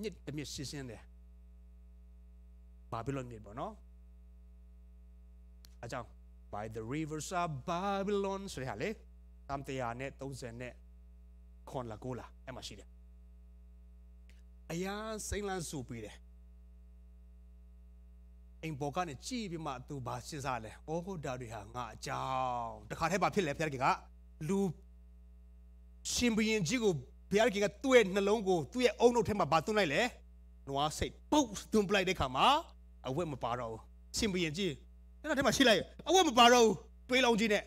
မြစ်တမြစ်စစ်စင်းတယ်။ဘာဘလုန်မြို့ပေါ့နော်။အကြောင်း by the rivers of babylon ဆိုရလေတမ်တရာနဲ့30နဲ့ခွန်လာကိုလာအဲ့မှာရှိတယ်အရာစိမ့်လန်းစုပြီးတယ်အိမ်ပေါ်ကနေကြည့်ပြီးမှသူဘာစဉ်းစားလဲ။အိုးဒါတွေဟာငါအကြောင်းတခါတည်းဘာဖြစ်လဲဖျားကြီးကလူရှင်ဘရင်ကြီးကိုဖျားကြီးကသူ့ရဲ့နှလုံးကိုသူ့ရဲ့အုံနှုတ်ထဲမှာဘာသွင်းလိုက်လဲ။နွားစိတ်ပုတ်သွင်းပလိုက်တဲ့ခါမှာအဝတ်မပါတော့ဘူး။ရှင်ဘရင်ကြီးအဲ့ဒါထဲမှာရှိလိုက်အဝတ်မပါတော့ဘူးတွေးလုံးကြီးနဲ့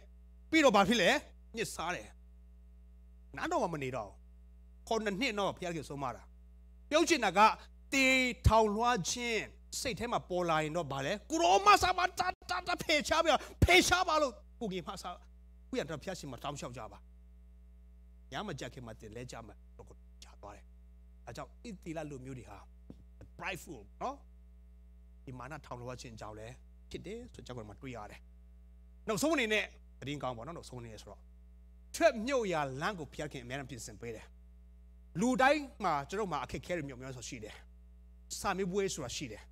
ပြီးတော့ဘာဖြစ်လဲညစ်စားတယ်နားတော့မနေတော့ခေါ်နှစ်နှစ်တော့ဘုရားကြီးဆုံးမတာပြုတ်ချင်တာကတေထောင်လွှားခြင်းစိတ်ထဲမှာပေါ်လာရင်တော့ဗာလဲကိုရောမဆာမတာတာတာဖေချားပြဖေချားပါလို့ကိုကြီးမဆာကိုရတော့ဖျက်ရှင်မှာတောင်းလျှောက်ကြပါညမကြက်ခင်မှာတင်လဲကြမှာတော့ကိုချာသွားတယ်အဲကြောင့်အစ်တီလာလူမျိုးတွေဟာ prideful နော်ဒီမာနထောင်လွှားခြင်းကြောင့်လဲဖြစ်တယ်ဆိုကြောက်ကတော့မှတွေ့ရတယ်နောက်ဆုံးအနေနဲ့သတင်းကောင်းပါတော့နောက်ဆုံးအနေနဲ့ဆိုတော့ထွက်မြုပ်ရာလမ်းကိုဖျက်ခင်အများအားပြင်ဆင်ပေးတယ်လူတိုင်းမှာကျွန်တော်မှာအခက်ခဲတွေမျိုးမျိုးဆိုရှိတယ်စာမေးပွဲဆိုတာရှိတယ်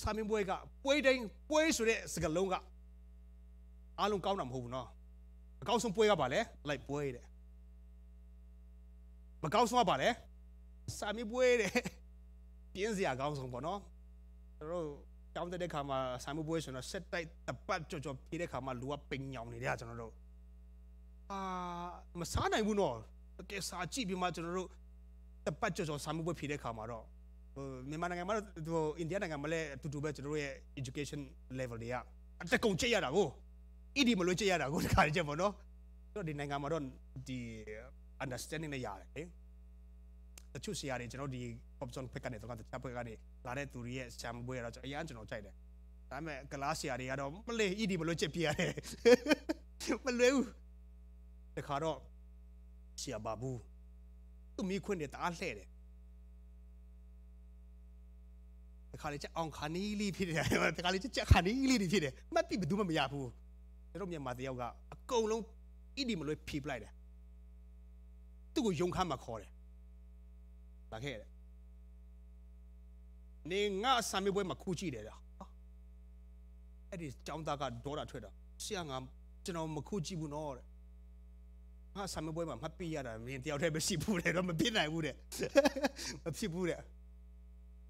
စာမေးပွဲကပွဲတိုင်းပွဲဆိုတဲ့စကားလုံးကအလုံးကောင်းတာမဟုတ်ဘူးနော်အကောင်းဆုံးပွဲကပါလေလိုက်ပွဲတဲ့မကောင်းဆုံးကပါလေစာမေးပွဲတဲ့ပြင်းစရာကောင်းဆုံးပေါ့နော်တို့တောင်းတဲ့ခါမှာဆိုင်မပွဲဆိုတော့ဆက်တိုက်တပတ်ကြော်ကြော်ပြေးတဲ့ခါမှာလူကပိန်ညောင်နေတယ်ကျွန်တော်တို့အာမစားနိုင်ဘူးနော်တကယ်စားကြည့်ပြီးမှကျွန်တော်တို့တပတ်ကြော်ကြော်ဆိုင်မပွဲပြေးတဲ့ခါမှာတော့ဟိုမြန်မာနိုင်ငံမှာတော့အိန္ဒိယနိုင်ငံမှာလည်းအတူတူပဲကျွန်တော်တို့ရဲ့ education level တွေကအတကုံကျက်ရတာကိုအီဒီမလို့ကျက်ရတာကိုတခါကြက်ပေါ့နော်ဆိုတော့ဒီနိုင်ငံမှာတော့ဒီ understanding နဲ့ရတယ်တချို့ဆရာတွေကျွန်တော်ဒီ option ဖက်ကနေတော့တခြားဖက်ကနေလာတဲ့သူတွေရဲ့ဆရာမပွဲတော့အရင်ကျွန်တော်ကြိုက်တယ်ဒါပေမဲ့ကလားဆရာတွေကတော့မလေးဤဒီမလို့ချက်ပြရတယ်မလွယ်ဘူးတခါတော့ဆရာဘာဘူးသူ့မိခွန်းတွေတအားလှဲ့တယ်တခါလေချက်အောင်ခါနီးလေးဖြစ်တယ်တခါလေချက်ချက်ခါနီးလေးတွေဖြစ်တယ်မသိဘူးမှမရဘူးကျွန်တော်မြန်မာတယောက်ကအကုန်လုံးဤဒီမလို့ဖြေပလိုက်တယ်သူ့ကိုယုံခမ်းမှာခေါ်တယ်လာခဲ့တယ်နေငါဆာမေပွဲမှာခုကြည့်တယ်လားအဲ့ဒီចောင်းသားကဒေါတာထွက်တာဆရာငါကျွန်တော်မခုကြည့်ဘူးနော်တဲ့ငါဆာမေပွဲမှာမပြရတာမင်းတယောက်တည်းမရှိဘူးတဲ့တော့မပြနိုင်ဘူးတဲ့မဖြစ်ဘူးတဲ့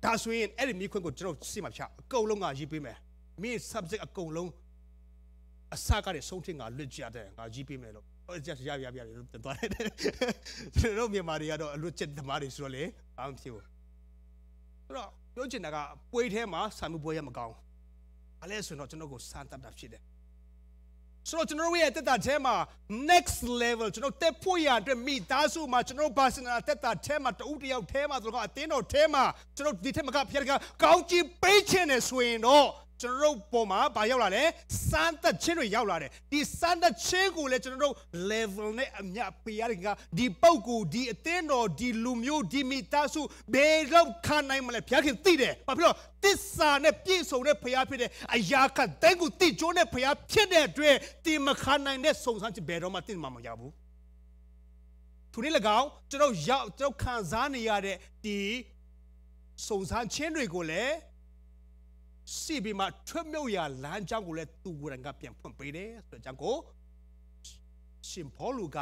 ဒါဆိုရင်အဲ့ဒီမိခွန်းကိုကျွန်တော်စိတ်မှာဖြအကုန်လုံးကရေးပေးမယ်မင်း subject အကုန်လုံးအစကနေဆုံးထင်ကလွတ်ကြတယ်ငါရေးပေးမယ်လို့ကြရရရရသွားတယ်ကျွန်တော်မြန်မာတွေကတော့အလွတ်ချက်သမားတွေဆိုတော့လေဘာမှဖြစ်ဘူးအဲ့တော့ပြောချင်တာကပွဲထဲမှာဆာမှုပွဲရမကောင်းဘာလဲဆိုတော့ကျွန်တော်ကိုစမ်းတတ်တာဖြစ်တယ်ဆိုတော့ကျွန်တော်ရဲ့တက်တာထဲမှာ next level ကျွန်တော်တက်ဖို့ရအတွက်မိသားစုမှာကျွန်တော် personal တက်တာထဲမှာတဦးတယောက်ထဲမှာဆိုတော့အတင်းတော်ထဲမှာကျွန်တော်ဒီထက်မကဖျက်ကကောင်းချီးပေးခြင်းနဲ့ဆိုရင်တော့ကျွန်တော်တို့ပေါ်မှာဘာရောက်လာလဲစမ်းသက်ခြင်းတွေရောက်လာတယ်ဒီစမ်းသက်ခြင်းကိုလည်းကျွန်တော်တို့ level နဲ့အမြပေးရတဲ့ကဒီပုံကိုဒီအသင်းတော်ဒီလူမျိုးဒီမိသားစုဘယ်လောက်ခံနိုင်မလဲဘုရားခင်သိတယ်ဘာဖြစ်လို့တစ္ဆာနဲ့ပြည့်စုံတဲ့ဘုရားဖြစ်တဲ့အရာကတဲ့ကိုတိကျိုးတဲ့ဘုရားဖြစ်တဲ့အတွက်တင်မခံနိုင်တဲ့စုံစမ်းခြင်းဘယ်တော့မှတင်မှာမရဘူးသူနေ့၎င်းကျွန်တော်ရောက်ကျွန်တော်ခံစားနေရတဲ့ဒီစုံစမ်းခြင်းတွေကိုလည်းစီပြီးမှထွက်မြောက်ရာလမ်းကြောင်းကိုလည်းသူကိုယ်တိုင်ကပြန်ဖွင့်ပေးတယ်ဆိုတဲ့အကြောင်းကိုရှင်ဘောလူက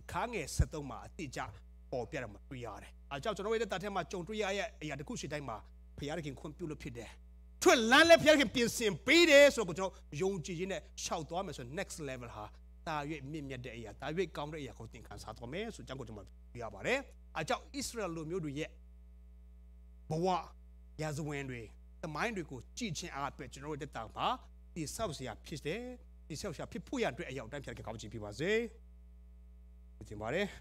အခန်းငယ်73မှာအတိအကျပေါ်ပြတယ်မှာတွေ့ရတယ်။အဲကြောင့်ကျွန်တော်ရဲ့တာထဲမှာကြုံတွေ့ရတဲ့အရာတစ်ခုရှိတိုင်းမှာဘုရားသခင်ခွင့်ပြုလို့ဖြစ်တယ်။ထွက်လမ်းလည်းဘုရားသခင်ပြင်ဆင်ပေးတယ်ဆိုတော့ကျွန်တော်ယုံကြည်ခြင်းနဲ့ရှောက်သွားမယ်ဆိုရင် next level ဟာတာ၍မြင့်မြတ်တဲ့အရာတာ၍ကောင်းတဲ့အရာကိုသင်ခံစားသွားမယ်ဆိုကြောင့်ကိုကျွန်တော်ပြရပါတယ်။အဲကြောင့် Israel လူမျိုးတွေရဲ့ဘဝရာဇဝင်တွေသမိုင်းတွေကိုကြည့်ခြင်းအားဖြင့်ကျွန်တော်တို့တက်တာပါဒီဆောက်စရာဖြစ်တယ်ဒီဆောက်စရာဖြစ်ဖို့ရအတွက်အရောက်တန်းဖြတ်ကောင်းချင်ပြပါစေ။ကျေးဇူးတင်ပါတယ်။